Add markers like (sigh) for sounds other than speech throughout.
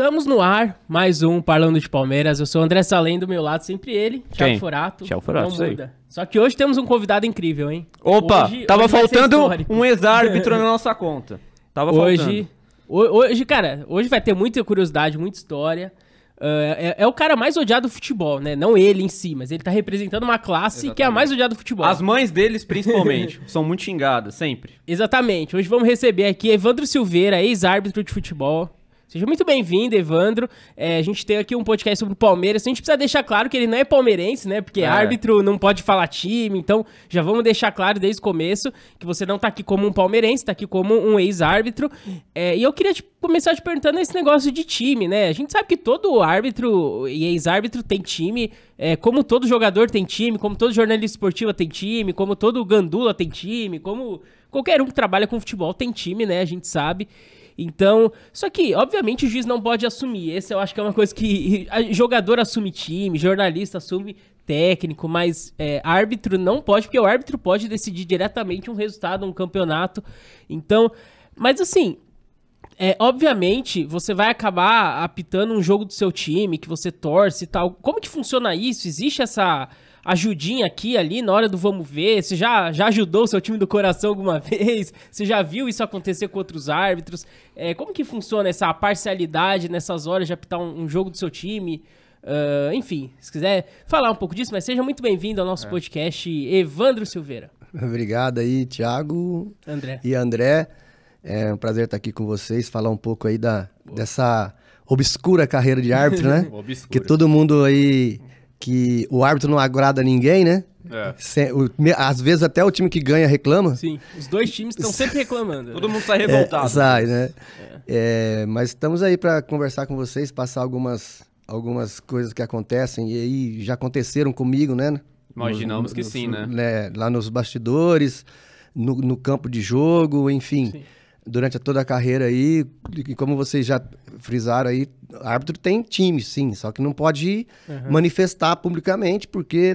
Estamos no ar, mais um Parlando de Palmeiras. Eu sou o André Salem, do meu lado sempre ele, Thiago Forato. Thiago Forato, não muda. Só que hoje temos um convidado incrível, hein? Opa, hoje, tava hoje faltando um ex-árbitro na (laughs) nossa conta. Tava hoje, faltando. Hoje, cara, hoje vai ter muita curiosidade, muita história. Uh, é, é, o cara mais odiado do futebol, né? Não ele em si, mas ele tá representando uma classe Exatamente. que é a mais odiada do futebol. As mães deles, principalmente, (laughs) são muito xingadas, sempre. Exatamente. Hoje vamos receber aqui Evandro Silveira, ex-árbitro de futebol, Seja muito bem-vindo, Evandro. É, a gente tem aqui um podcast sobre o Palmeiras. A gente precisa deixar claro que ele não é palmeirense, né? Porque é. árbitro não pode falar time. Então, já vamos deixar claro desde o começo que você não tá aqui como um palmeirense, tá aqui como um ex-árbitro. É, e eu queria te, começar te perguntando esse negócio de time, né? A gente sabe que todo árbitro e ex-árbitro tem time. É, como todo jogador tem time, como todo jornalista esportivo tem time, como todo gandula tem time, como qualquer um que trabalha com futebol tem time, né? A gente sabe. Então, isso aqui, obviamente o juiz não pode assumir. Esse eu acho que é uma coisa que (laughs) jogador assume time, jornalista assume técnico, mas é, árbitro não pode, porque o árbitro pode decidir diretamente um resultado, um campeonato. Então, mas assim, é, obviamente, você vai acabar apitando um jogo do seu time, que você torce e tal. Como que funciona isso? Existe essa ajudinha aqui ali na hora do vamos ver? Você já, já ajudou o seu time do coração alguma (laughs) vez? Você já viu isso acontecer com outros árbitros? É, como que funciona essa parcialidade nessas horas de apitar um, um jogo do seu time? Uh, enfim, se quiser falar um pouco disso, mas seja muito bem-vindo ao nosso é. podcast Evandro Silveira. (laughs) Obrigado aí, Thiago André. e André. É um prazer estar aqui com vocês, falar um pouco aí da, dessa obscura carreira de árbitro, né? (laughs) Obscura. Que todo mundo aí que o árbitro não agrada ninguém, né? É. Se, o, às vezes até o time que ganha reclama. Sim, os dois times estão sempre (laughs) reclamando. Todo mundo sai revoltado. É, sai, né? É. é mas estamos aí para conversar com vocês, passar algumas, algumas coisas que acontecem e aí já aconteceram comigo, né? Imaginamos nos, que nos, sim, né? né? Lá nos bastidores, no, no campo de jogo, enfim. Sim durante toda a carreira aí, e como vocês já frisaram aí, árbitro tem time, sim, só que não pode uhum. manifestar publicamente, porque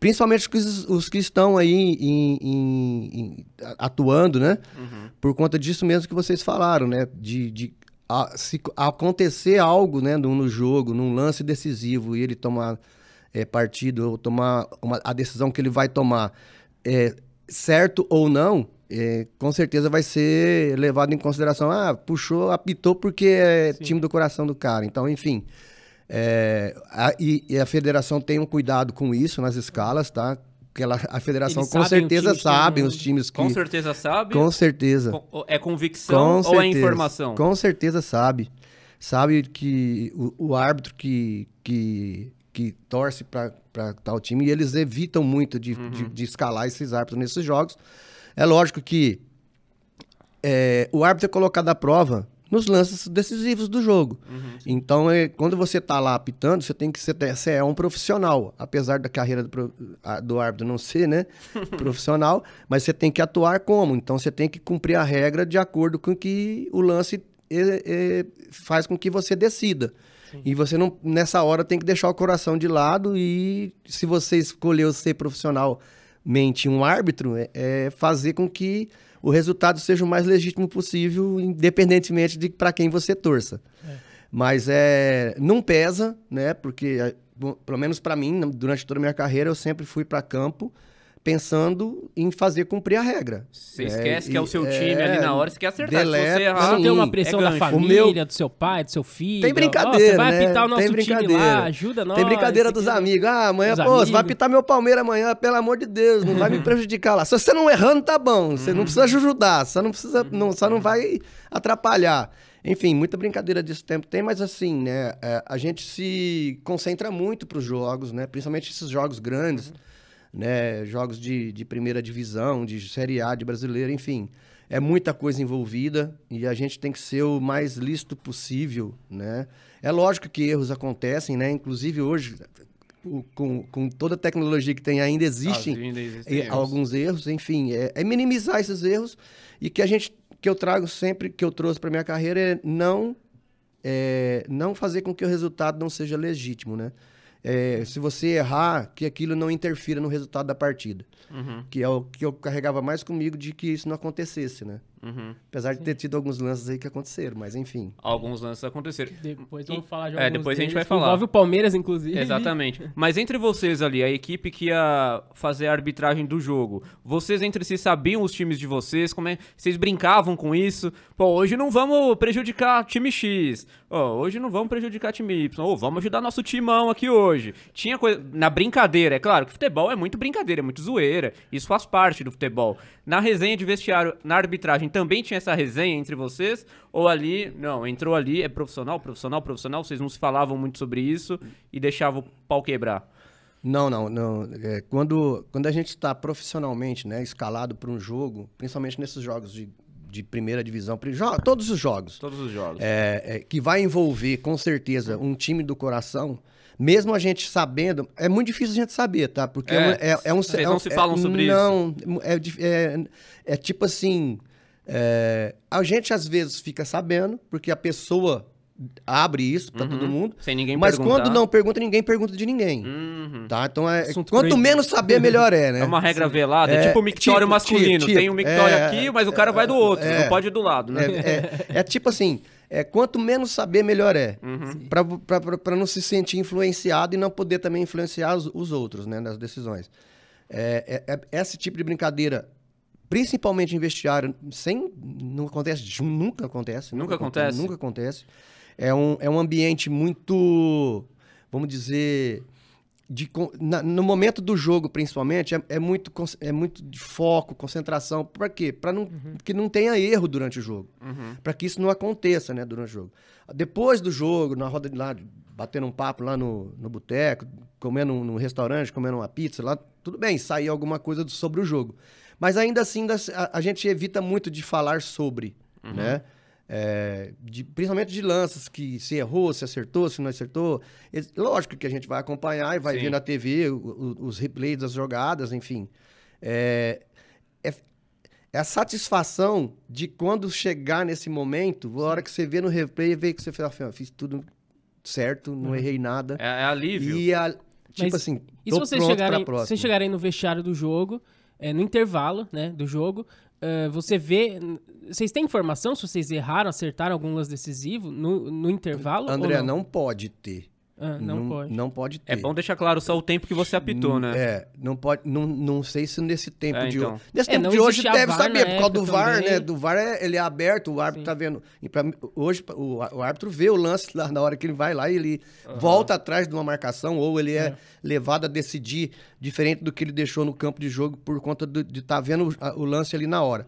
principalmente os, os que estão aí em, em, em, atuando, né? Uhum. Por conta disso mesmo que vocês falaram, né? De, de a, se acontecer algo, né, no, no, jogo, num lance decisivo e ele tomar é, partido ou tomar uma, a decisão que ele vai tomar, é, certo ou não, é, com certeza vai ser levado em consideração. Ah, puxou, apitou porque é Sim. time do coração do cara. Então, enfim. É, a, e, e, a federação tem um cuidado com isso nas escalas, tá? Que ela, a federação Eles com sabem, certeza sabe os times que. Com certeza sabe? Com certeza. É convicção com certeza, ou é informação? Com certeza sabe. Sabe que o, o árbitro que, que que torce para tal time e eles evitam muito de, uhum. de, de, escalar esses árbitros nesses jogos é lógico que é, o árbitro é colocado à prova nos lances decisivos do jogo. Uhum. Então, é, quando você está lá apitando, você tem que ser você é um profissional, apesar da carreira do, do árbitro não ser, né, (laughs) profissional, mas você tem que atuar como. Então, você tem que cumprir a regra de acordo com que o lance é, é, faz com que você decida. Sim. E você não nessa hora tem que deixar o coração de lado e se você escolheu ser profissional mente um árbitro é, é fazer com que o resultado seja o mais legítimo possível, independentemente de para quem você torça. É. Mas é, não pesa, né? Porque, é, bom, pelo menos para mim, durante toda a minha carreira, eu sempre fui para campo pensando em fazer cumprir a regra. Você é, esquece que é o seu time é, ali na hora, você quer acertar. Deleta, se você errar, não tem uma pressão é da família, meu... do seu pai, do seu filho. Tem brincadeira, oh, vai né? apitar o nosso tem brincadeira. time lá, ajuda nós. Tem brincadeira dos amigos. Ah, amanhã, pô, amigos. você vai apitar meu Palmeiras amanhã, pelo amor de Deus, não vai me (laughs) prejudicar lá. Se você não errando, tá bom. Você não uhum. precisa ajudar, só não precisa, uhum. não, só não é. vai atrapalhar. Enfim, muita brincadeira desse tempo tem, mas assim, né, é, a gente se concentra muito para os jogos, né, principalmente esses jogos grandes. Uhum né? Jogos de, de primeira divisão, de Série A, de brasileiro, enfim. É muita coisa envolvida e a gente tem que ser o mais lícito possível, né? É lógico que erros acontecem, né? Inclusive hoje, com, com toda a tecnologia que tem, ainda existem, ainda existem eh, erros. alguns erros. Enfim, é, é, minimizar esses erros e que a gente, que eu trago sempre, que eu trouxe para minha carreira é não, é, não fazer com que o resultado não seja legítimo, né? é, se você errar, que aquilo não interfira no resultado da partida. Uhum. Que é o que eu carregava mais comigo de que isso não acontecesse, né? Uhum. Apesar de ter tido alguns lances aí que aconteceram, mas enfim. Alguns lances aconteceram. Depois vamos falar de É, depois a gente vai falar. Envolve o Palmeiras, inclusive. Exatamente. Mas entre vocês ali, a equipe que ia fazer a arbitragem do jogo, vocês entre si sabiam os times de vocês? Como é? Vocês brincavam com isso? Pô, hoje não vamos prejudicar time X. Oh, hoje não vamos prejudicar time Y. Ou oh, vamos ajudar nosso timão aqui hoje. Tinha coisa. Na brincadeira, é claro que futebol é muito brincadeira, é muito zoeira. Isso faz parte do futebol. Na resenha de vestiário, na arbitragem também tinha essa resenha entre vocês? Ou ali, não, entrou ali, é profissional, profissional, profissional, vocês não se falavam muito sobre isso e deixavam o pau quebrar? Não, não, não. É, quando, quando a gente está profissionalmente né, escalado para um jogo, principalmente nesses jogos de, de primeira divisão, todos os jogos. Todos os jogos. É, é, que vai envolver, com certeza, um time do coração. Mesmo a gente sabendo, é muito difícil a gente saber, tá? Porque é, é, um. É, é vocês é não se falam sobre não, isso. Não, é, é tipo assim. É, a gente às vezes fica sabendo, porque a pessoa abre isso para uhum. todo mundo. Sem ninguém Mas perguntar. quando não pergunta, ninguém pergunta de ninguém. Uhum. Tá? Então é. Assunto quanto menos saber, melhor é, né? É uma regra Sim. velada, é, é tipo o mictório tipo, masculino. Tipo, Tem um mictório é, aqui, mas o cara vai do é, outro. É, não pode ir do lado, né? É, tipo assim. É, quanto menos saber, melhor é. Uhum. para não se sentir influenciado e não poder também influenciar os, os outros, né? Nas decisões. esse tipo de brincadeira principalmente em vestiário, sem, não acontece, nunca acontece. Nunca, nunca acontece? acontece? Nunca acontece. É um, é um ambiente muito, vamos dizer, de, na, no momento do jogo, principalmente, é, é, muito, é muito de foco, concentração. Para quê? Para não, uhum. que não tenha erro durante o jogo. Uhum. Para que isso não aconteça né, durante o jogo. Depois do jogo, na roda de lá, batendo um papo lá no, no boteco, comendo um, restaurante, comendo uma pizza lá, tudo bem, sair alguma coisa sobre o jogo. Mas ainda assim, a, a gente evita muito de falar sobre, uhum. né? É, de, principalmente de lanças que se errou, se acertou, se não acertou. Lógico que a gente vai acompanhar e vai Sim. ver na TV o, o, os replays das jogadas, enfim. É, é, é, a satisfação de quando chegar nesse momento, a hora que você vê no replay, vê que você fez, ah, fiz tudo certo, não uhum. errei nada. É, é alívio. E a, tipo Mas, assim, e se vocês chegarem, vocês chegarem no vestiário do jogo é, no intervalo né, do jogo. Uh, você vê. Vocês têm informação se vocês erraram, acertaram algum lance decisivo no, no intervalo? André, não? não? pode ter. Ah, não, não, pode. Não pode é ter. É bom deixar claro só o tempo que você apitou, né? É, não pode. Não, não sei se nesse tempo é, de então. hoje. Nesse é, tempo de hoje deve saber, por causa né, do VAR, né? também. né? Do VAR é, ele é aberto, o árbitro tá Sim. tá vendo. Pra, hoje o, o, árbitro vê o lance lá na hora que ele vai lá e ele uhum. volta atrás de uma marcação, ou ele é, é, levado a decidir diferente do que ele deixou no campo de jogo por conta de estar tá vendo o, a, o lance ali na hora.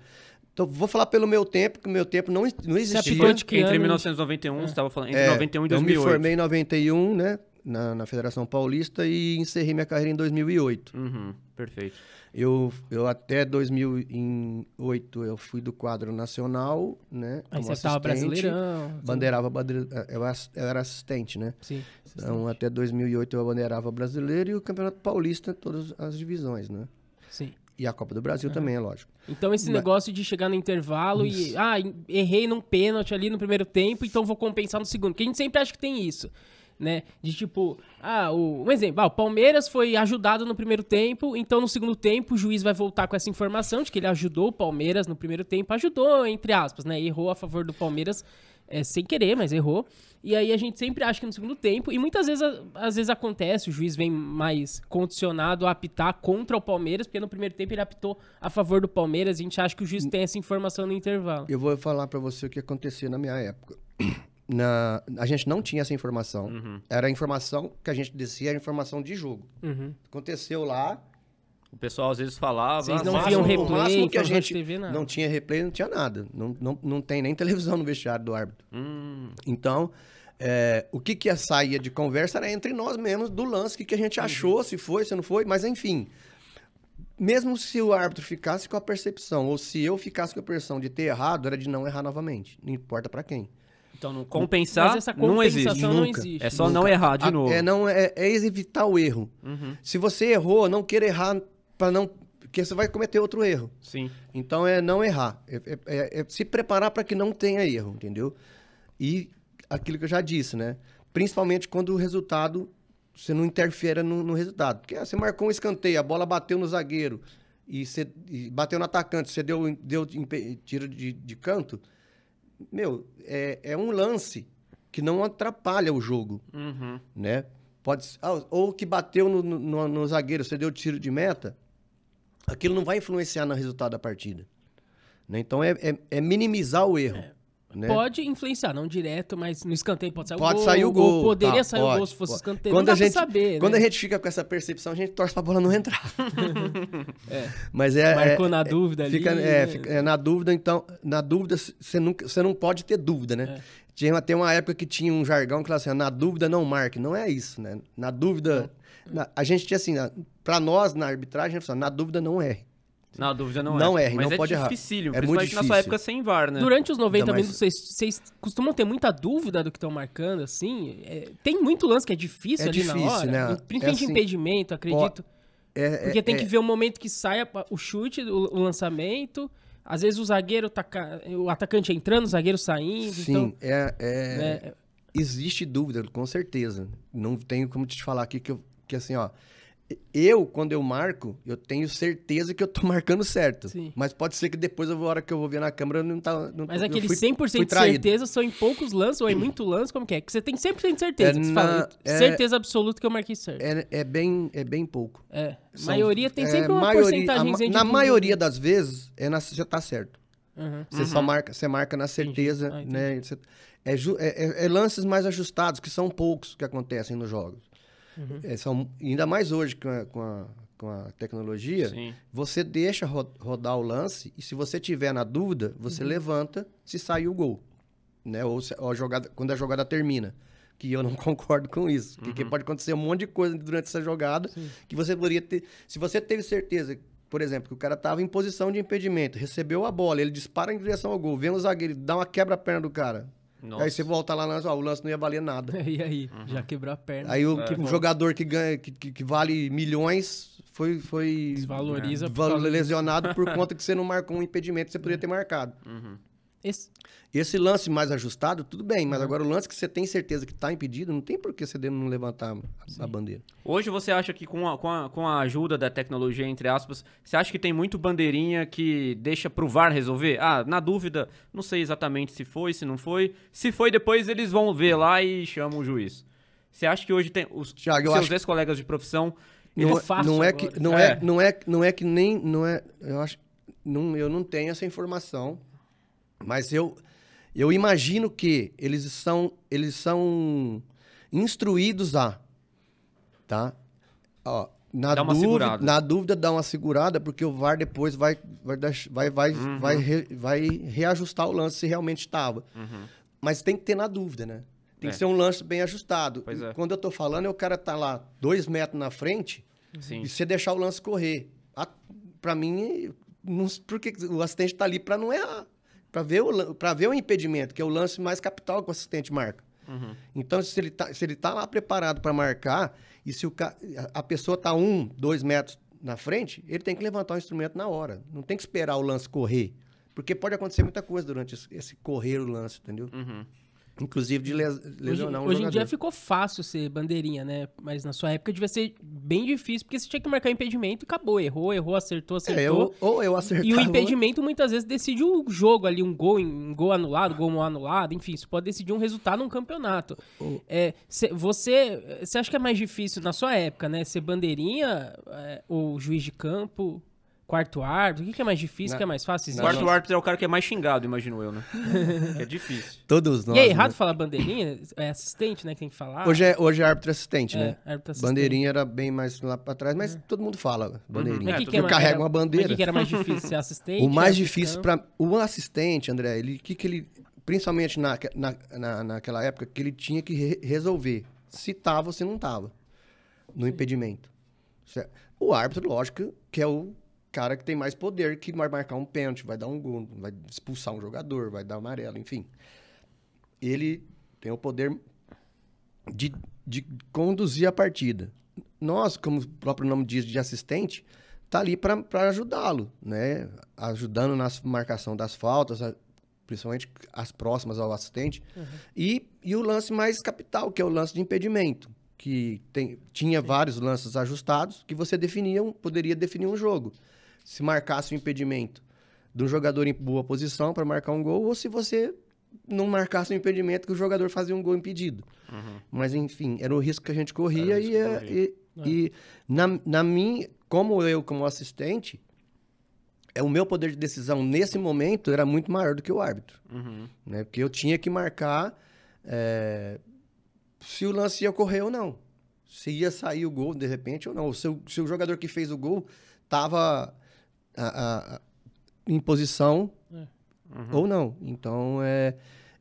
Então, vou falar pelo meu tempo, que o meu tempo não, não é existia. Você aplicou de que entre 1991, é. você estava falando, entre é, 91 e 2008. Eu então, me formei em 91, né, na, na Federação Paulista e encerrei minha carreira em 2008. Uhum, perfeito. Eu, eu até 2008 eu fui do quadro nacional, né? Aí você estava brasileirão. Bandeirava, é, eu, eu era assistente, né? Sim. Então, assistente. Então até 2008 eu bandeirava brasileiro e o Campeonato Paulista, todas as divisões, né? Sim. E a Copa do Brasil também, é lógico. Então esse Mas... negócio de chegar no intervalo isso. e. Ah, errei num pênalti ali no primeiro tempo, então vou compensar no segundo. que a gente sempre acha que tem isso. Né? De tipo, ah, o, um exemplo, ah, o Palmeiras foi ajudado no primeiro tempo, então no segundo tempo o juiz vai voltar com essa informação de que ele ajudou o Palmeiras no primeiro tempo, ajudou, entre aspas, né? Errou a favor do Palmeiras é, sem querer, mas errou. E aí a gente sempre acha que no segundo tempo, e muitas vezes, às vezes acontece, o juiz vem mais condicionado a apitar contra o Palmeiras, porque no primeiro tempo ele apitou a favor do Palmeiras, a gente acha que o juiz hum. tem essa informação no intervalo. Eu vou falar para você o que acontecia na minha época. (clears throat) Na, a gente não tinha essa informação. Uhum. Era a informação que a gente descia, era a informação de jogo. Uhum. Aconteceu lá, o pessoal às vezes falava. Vocês ah, não viam replay, que a gente TV, nada. não tinha replay, não tinha nada. Não, não, não tem nem televisão no vestiário do árbitro. Hum. Então, é, o que, que saía de conversa era entre nós mesmos do lance, o que, que a gente uhum. achou, se foi, se não foi, mas enfim. Mesmo se o árbitro ficasse com a percepção, ou se eu ficasse com a percepção de ter errado, era de não errar novamente. Não importa para quem. Então, não compensar não existe. Nunca, existe. É só nunca. não errar de a, novo. É, é, não, é, é evitar o erro. Uhum. Se você errou, não queira errar para não porque você vai cometer outro erro. Sim. Então é não errar, é, é, é, é se preparar para que não tenha erro, entendeu? E aquilo que eu já disse, né? Principalmente quando o resultado você não interfere no, no resultado, porque ah, você marcou um escanteio, a bola bateu no zagueiro e você e bateu no atacante, você deu deu tiro de, de canto, meu, é, é um lance que não atrapalha o jogo, uhum. né? Pode, ah, ou que bateu no, no, no zagueiro, você deu tiro de meta, aquilo não vai influenciar no resultado da partida. Né? Então é, é, é, minimizar o erro. É. Né? Pode influenciar, não direto, mas no escanteio pode sair pode o gol. Pode Sair o gol. gol. Poderia tá, sair pode, o gol se fosse pode. escanteio. Quando não a gente, saber, Quando né? a gente fica com essa percepção, a gente torce pra bola não entrar. (laughs) é. Mas é. Marcou é, na é, dúvida ali. Fica, é, fica, é, na dúvida, então. Na dúvida, você, nunca, você não pode ter dúvida, né? Tinha até uma época que tinha um jargão que falava assim: na dúvida não marque. Não é isso, né? Na dúvida na, a gente tinha assim, para nós, na arbitragem, né, na dúvida não erre. Na dúvida não, não erre. Não erre, não é pode errar. Dificílio, é muito difícil. na sua época sem VAR, né? Durante os 90 minutos, vocês, vocês costumam ter muita dúvida do que estão marcando, assim? É, tem muito lance que é difícil é ali difícil, na hora. Né? É principalmente é assim, impedimento, acredito. Ó, é, é porque tem é. que ver o momento que sai o chute, o, o lançamento... Às vezes o zagueiro, tá o atacante entrando, o zagueiro saindo. Sim, então, é, é... Né? existe dúvida, com certeza. Não tenho como te falar aqui que eu que assim, ó, eu, quando eu marco, eu tenho certeza que eu tô (laughs) marcando certo. Sim. Mas pode ser que depois, a hora que eu vou ver na câmera, não tá... Não, mas aquele fui, 100% fui de certeza são em poucos lances ou em muito lance, como que é? Que você tem 100% de certeza. É na, fala, é, certeza absoluta que eu marquei certo. É, é bem, é bem pouco. É. São, maioria tem é, sempre uma porcentagem. na maioria das vezes, é na, já tá certo. Uhum. Você uhum. só marca, você marca na certeza, ah, entendi. Ah, né? É é, é, é lances mais ajustados, que são poucos que acontecem nos jogos. Uhum. É, são, ainda mais hoje com a, com a, com a tecnologia, Sim. você deixa ro rodar o lance e se você tiver na dúvida, você uhum. levanta se saiu o gol. Né? Ou, se, ou a jogada, quando a jogada termina. Que eu não (laughs) concordo com isso. Uhum. Porque pode acontecer um monte de coisa durante essa jogada Sim. que você poderia ter. Se você teve certeza por exemplo, que o cara estava em posição de impedimento, recebeu a bola, ele dispara em direção ao gol, vem o zagueiro, dá uma quebra-perna do cara. Nossa. Aí você volta lá, ó, o lance não ia valer nada. (laughs) e aí? Uhum. Já quebrou a perna. Aí o, é, que, um jogador que, ganha, que, que, que, vale milhões foi, foi Desvaloriza é. por lesionado por conta que você não marcou um impedimento que você poderia ter marcado. Uhum. Esse... Esse lance mais ajustado, tudo bem, mas uhum. agora o lance que você tem certeza que está impedido, não tem por que você não levantar a, bandeira. Hoje você acha que com a, com, a, com a ajuda da tecnologia, entre aspas, você acha que tem muito bandeirinha que deixa pro VAR resolver? Ah, na dúvida, não sei exatamente se foi, se não foi. Se foi, depois eles vão ver lá e chamam o juiz. Você acha que hoje tem os Thiago, seus acho... ex-colegas de profissão. Não, é, não é que não é. é. não é não é que nem não é eu acho não, eu não tenho essa informação mas eu, eu imagino que eles são, eles são instruídos a, tá? Ó, na dá dúvida, segurada. na dúvida dá uma segurada, porque o VAR depois vai vai vai vai, uhum. vai, re, vai reajustar o lance se realmente estava. Uhum. Mas tem que ter na dúvida, né? Tem é. que ser um lance bem ajustado. É. Quando eu tô falando, é o cara tá lá dois metros na frente Sim. e você deixar o lance correr. Para mim, não, porque o assistente tá ali para não errar para ver, o, ver o impedimento, que é o lance mais capital que o assistente marca. Uhum. Então, se ele está tá lá preparado para marcar, e se o, a pessoa está um, dois metros na frente, ele tem que levantar o instrumento na hora. Não tem que esperar o lance correr. Porque pode acontecer muita coisa durante esse, esse correr o lance, entendeu? Uhum. Inclusive de les lesionar hoje, um Hoje em dia ficou fácil ser bandeirinha, né? Mas na sua época devia ser bem difícil, porque você tinha que marcar impedimento e acabou. Errou, errou, acertou, é, acertou. É, eu, ou eu acertei. E o (laughs) impedimento muitas vezes decide um jogo ali, um gol, um gol anulado, gol mal anulado, enfim, isso pode decidir um resultado num campeonato. Oh. É, cê, você, você acha que é mais difícil na sua época, né? Ser bandeirinha é, ou juiz de campo? quarto árbitro? O que é mais difícil, o que é mais fácil? Existe? Quarto árbitro é o cara que é mais xingado, imagino eu, né? (laughs) é difícil. Todos nós. E é errado né? falar bandeirinha? É assistente, né, que tem que falar? Hoje é, hoje é árbitro assistente, é, né? Árbitro assistente. Bandeirinha era bem mais lá pra trás, mas é. todo mundo fala bandeirinha. Uhum. É, é que que carrega uma bandeira. O que, era mais (laughs) difícil, ser assistente? O mais né, difícil para O assistente, André, ele, que que ele... Principalmente na, na, na, naquela época que ele tinha que re resolver se tava ou se não tava no impedimento. O árbitro, lógico, que é o cara que tem mais poder que vai marcar um pênalti, vai dar um gol, vai expulsar um jogador, vai dar amarelo, enfim. Ele tem o poder de, de conduzir a partida. Nós, como o próprio nome diz, de assistente, tá ali para ajudá-lo, né? Ajudando na marcação das faltas, principalmente as próximas ao assistente. Uhum. E, e o lance mais capital, que é o lance de impedimento, que tem, tinha Sim. vários lances ajustados que você definia, um, poderia definir um jogo se marcasse o impedimento do jogador em boa posição para marcar um gol, ou se você não marcasse o impedimento que o jogador fazia um gol impedido. Uhum. Mas, enfim, era o risco que a gente corria e, é, e, é. e, na, na minha, como eu, como assistente, é o meu poder de decisão nesse momento era muito maior do que o árbitro. Uhum. Né? Porque eu tinha que marcar é, se o lance ia correr ou não. Se ia sair o gol de repente ou não. se, o, se o jogador que fez o gol estava a, a, é. uhum. ou não. Então, é,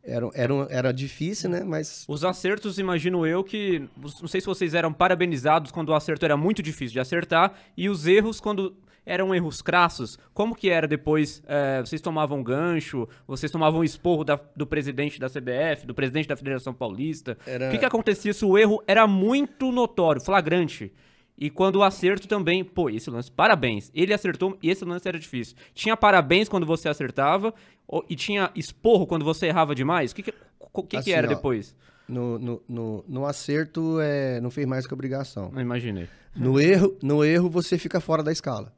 era, era, era difícil, né? Mas. Os acertos, imagino eu que. Não sei se vocês eram parabenizados quando o acerto era muito difícil de acertar, e os erros quando eram erros crassos. Como que era depois? É, vocês tomavam gancho? Vocês tomavam esporro da, do presidente da CBF, do presidente da Federação Paulista? Era... O que, que acontecia se o erro era muito notório, flagrante? E quando o acerto também, pô, esse lance, parabéns. Ele acertou, e esse lance era difícil. Tinha parabéns quando você acertava e tinha esporro quando você errava demais. O que, que, que, assim, que era ó, depois? No, no, no, no, acerto, é, não fez mais que obrigação. Não imaginei. No erro, no erro, você fica fora da escala.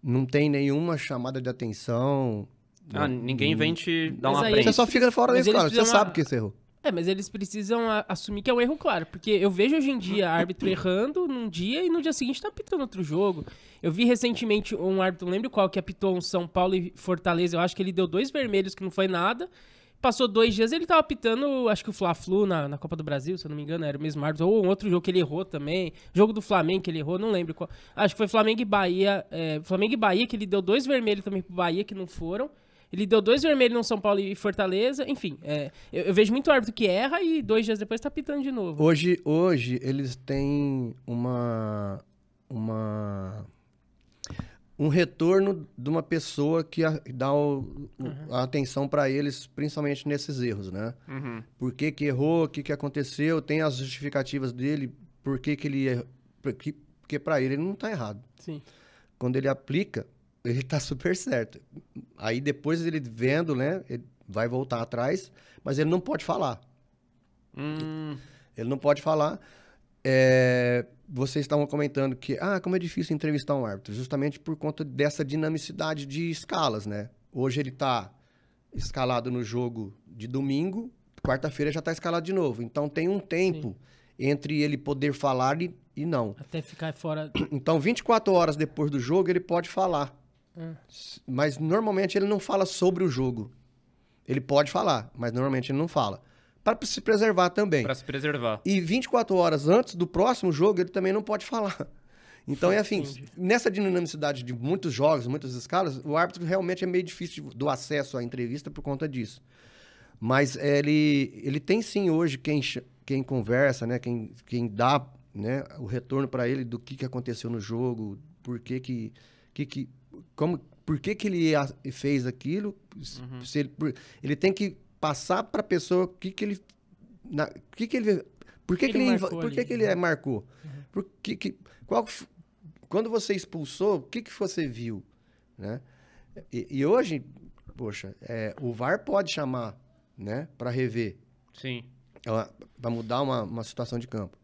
Não tem nenhuma chamada de atenção. Ah, ninguém vem te dar uma aí, Você só fica fora da escala, você uma... sabe que você errou. É, mas eles precisam a, assumir que é um erro claro, porque eu vejo hoje em dia árbitro errando num dia e no dia seguinte tá apitando outro jogo. Eu vi recentemente um árbitro, não lembro qual, que apitou um São Paulo e Fortaleza, eu acho que ele deu dois vermelhos que não foi nada. Passou dois dias ele tava apitando, acho que o Fla-Flu na, na Copa do Brasil, se eu não me engano, era o mesmo árbitro, ou um outro jogo que ele errou também, jogo do Flamengo que ele errou, não lembro qual. Acho que foi Flamengo e Bahia, é, Flamengo e Bahia que ele deu dois vermelhos também pro Bahia que não foram. Ele deu dois vermelhos no São Paulo e Fortaleza. Enfim, é, eu, eu, vejo muito árbitro que erra e dois dias depois tá pitando de novo. Hoje, hoje eles têm uma. uma um retorno de uma pessoa que a, dá o, uhum. a atenção para eles, principalmente nesses erros, né? Uhum. Por que, que errou, o que, que aconteceu, tem as justificativas dele, por que, que ele errou, porque para ele ele não está errado. Sim. Quando ele aplica, ele tá super certo. Aí depois ele vendo, né? Ele vai voltar atrás, mas ele não pode falar. Hum. Ele não pode falar. É, vocês estavam comentando que, ah, como é difícil entrevistar um árbitro, justamente por conta dessa dinamicidade de escalas, né? Hoje ele está escalado no jogo de domingo, quarta-feira já está escalado de novo. Então tem um tempo Sim. entre ele poder falar e, e não. Até ficar fora. Então, 24 horas depois do jogo, ele pode falar. É. Mas normalmente ele não fala sobre o jogo. Ele pode falar, mas normalmente ele não fala. Para se preservar também. Para se preservar. E 24 horas antes do próximo jogo, ele também não pode falar. (laughs) Então, é assim, nessa dinamicidade de muitos jogos, muitas escalas, o árbitro realmente é meio difícil do acesso à entrevista por conta disso. Mas ele, ele tem sim hoje quem, quem conversa, né? quem, quem dá né? o retorno para ele do que, que aconteceu no jogo, por que que, que, que como, por que, que ele fez aquilo? Uhum. Se ele, ele tem que passar para a pessoa o que, que ele. Na, que que ele por que, que, ele, ele por que, que ele né? marcou? Uhum. Por que, que, qual, quando você expulsou, o que, que você viu? Né? E, e hoje, poxa, é, o VAR pode chamar né, para rever. Sim. É para mudar uma, uma situação de campo.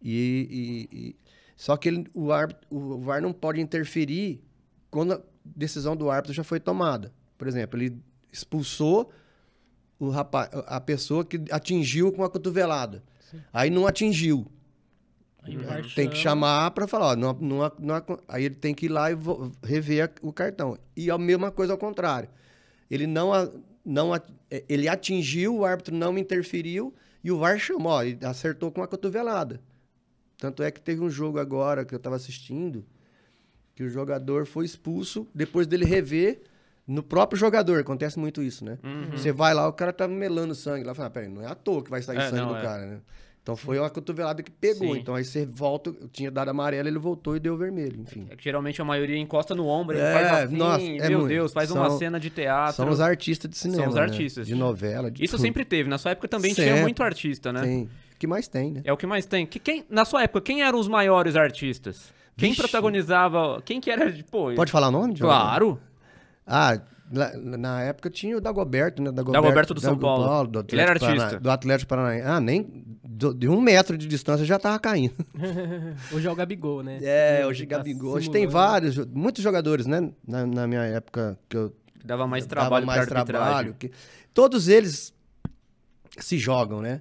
E, e, e só que ele, o, ar, o VAR não pode interferir quando a decisão do árbitro já foi tomada. Por exemplo, ele expulsou o rapaz, a pessoa que atingiu com a cotovelada. Sim. Aí não atingiu. Aí tem que chamar para falar, ó, não, não, não, é, aí ele tem que ir lá e rever o cartão. E a mesma coisa ao contrário. Ele não, não é, ele atingiu, o árbitro não interferiu e o VAR chamou, ó, acertou com a cotovelada. Tanto é que teve um jogo agora que eu estava assistindo, que o jogador foi expulso, depois dele rever no próprio jogador. Acontece muito isso, né? Uhum. Você vai lá, o cara tá melando sangue. Lá fala, ah, peraí, não é à toa que vai sair é, sangue não, do é. cara, né? Então foi uma cotovelada que pegou. Sim. Então aí você volta, tinha dado amarelo, ele voltou e deu vermelho, enfim. É, geralmente a maioria encosta no ombro, é, faz assim, nossa, é meu muito. Deus, faz são, uma cena de teatro. São os artistas de cinema. São os né? artistas. Né? De novela. De Isso sempre teve. Na sua época também sempre. tinha muito artista, né? Sim. O que mais tem, né? É o que mais tem. Que, quem, na sua época, quem eram os maiores artistas? Quem protagonizava. Quem que era. Pô, Pode falar o nome? Claro. Ah, na, época tinha o Dagoberto, né? Dagoberto, Dagoberto do São Paulo. Paulo do Ele era artista. do Atlético Paranaense. Ah, nem do, de um metro de distância já tava caindo. (laughs) hoje é o Gabigol, né? É, hoje é o tá Gabigol. Hoje tem vários, muitos jogadores, né? Na, na minha época que eu... Dava mais trabalho dava mais trabalho. Que, todos eles se jogam, né?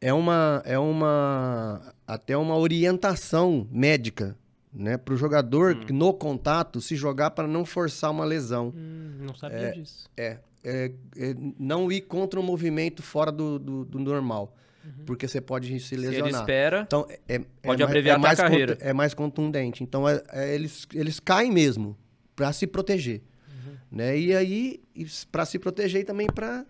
É. é uma, é uma... Até uma orientação médica né? Para o jogador hum. no contato se jogar para não forçar uma lesão. Hum, não sabia é, disso. É, é, é, não ir contra o movimento fora do, do, do normal. Uhum. Porque você pode se lesionar. Se ele espera, então, é, é pode abreviar é mais, a carreira. Contu, é mais contundente. Então, é, eles, eles caem mesmo para se proteger. Uhum. Né? E aí, para se proteger e também para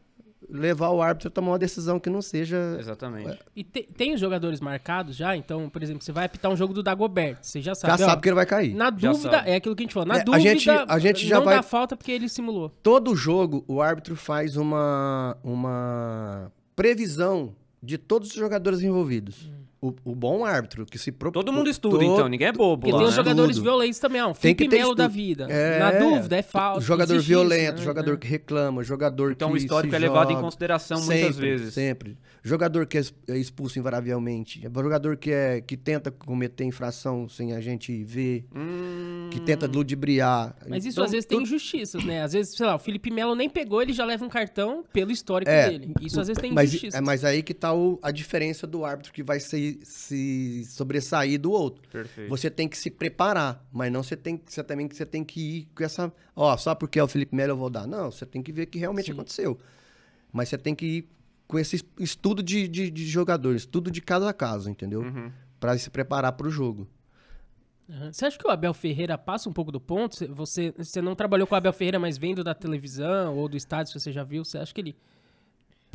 levar o árbitro a tomar uma decisão que não seja. Exatamente. E te, tem os jogadores marcados já? Então, por exemplo, você vai apitar um jogo do Dagoberto, você já sabe. Já ó, sabe que ele vai cair. Na dúvida, é aquilo que a gente falou. Na é, dúvida, a gente, a gente já não vai... dá falta porque ele simulou. Todo jogo, o árbitro faz uma, uma previsão de todos os jogadores envolvidos. Hum o, o, bom árbitro que se propõe. Todo mundo estuda, então, ninguém é bobo. E tem né? os jogadores violentos também, ó. Felipe Melo da vida. É... Na dúvida, é falso. Jogador violento, né? jogador que reclama, jogador então, que. Então o histórico é levado joga. em consideração sempre, muitas vezes. Sempre. Jogador que é, é expulso invariavelmente. Jogador que, é, que tenta cometer infração sem a gente ver. Hum... Que tenta ludibriar. Mas isso então, às vezes tem injustiças, né? Às vezes, sei lá, o Felipe Melo nem pegou, ele já leva um cartão pelo histórico é, dele. Isso às vezes tem mas, injustiça. É, mas aí que tá o, a diferença do árbitro que vai ser se, sobressair do outro. Perfeito. Você tem que se preparar, mas não você tem você também você tem que ir com essa, ó, só porque é o Felipe Melo eu vou dar. Não, você tem que ver que realmente Sim. aconteceu. Mas você tem que ir com esse estudo de, de, de jogadores, estudo de caso a caso, entendeu? Uhum. Para se preparar para o jogo. Você acha que o Abel Ferreira passa um pouco do ponto? Você, você não trabalhou com o Abel Ferreira, mas vendo da televisão ou do estádio, se você já viu, você acha que ele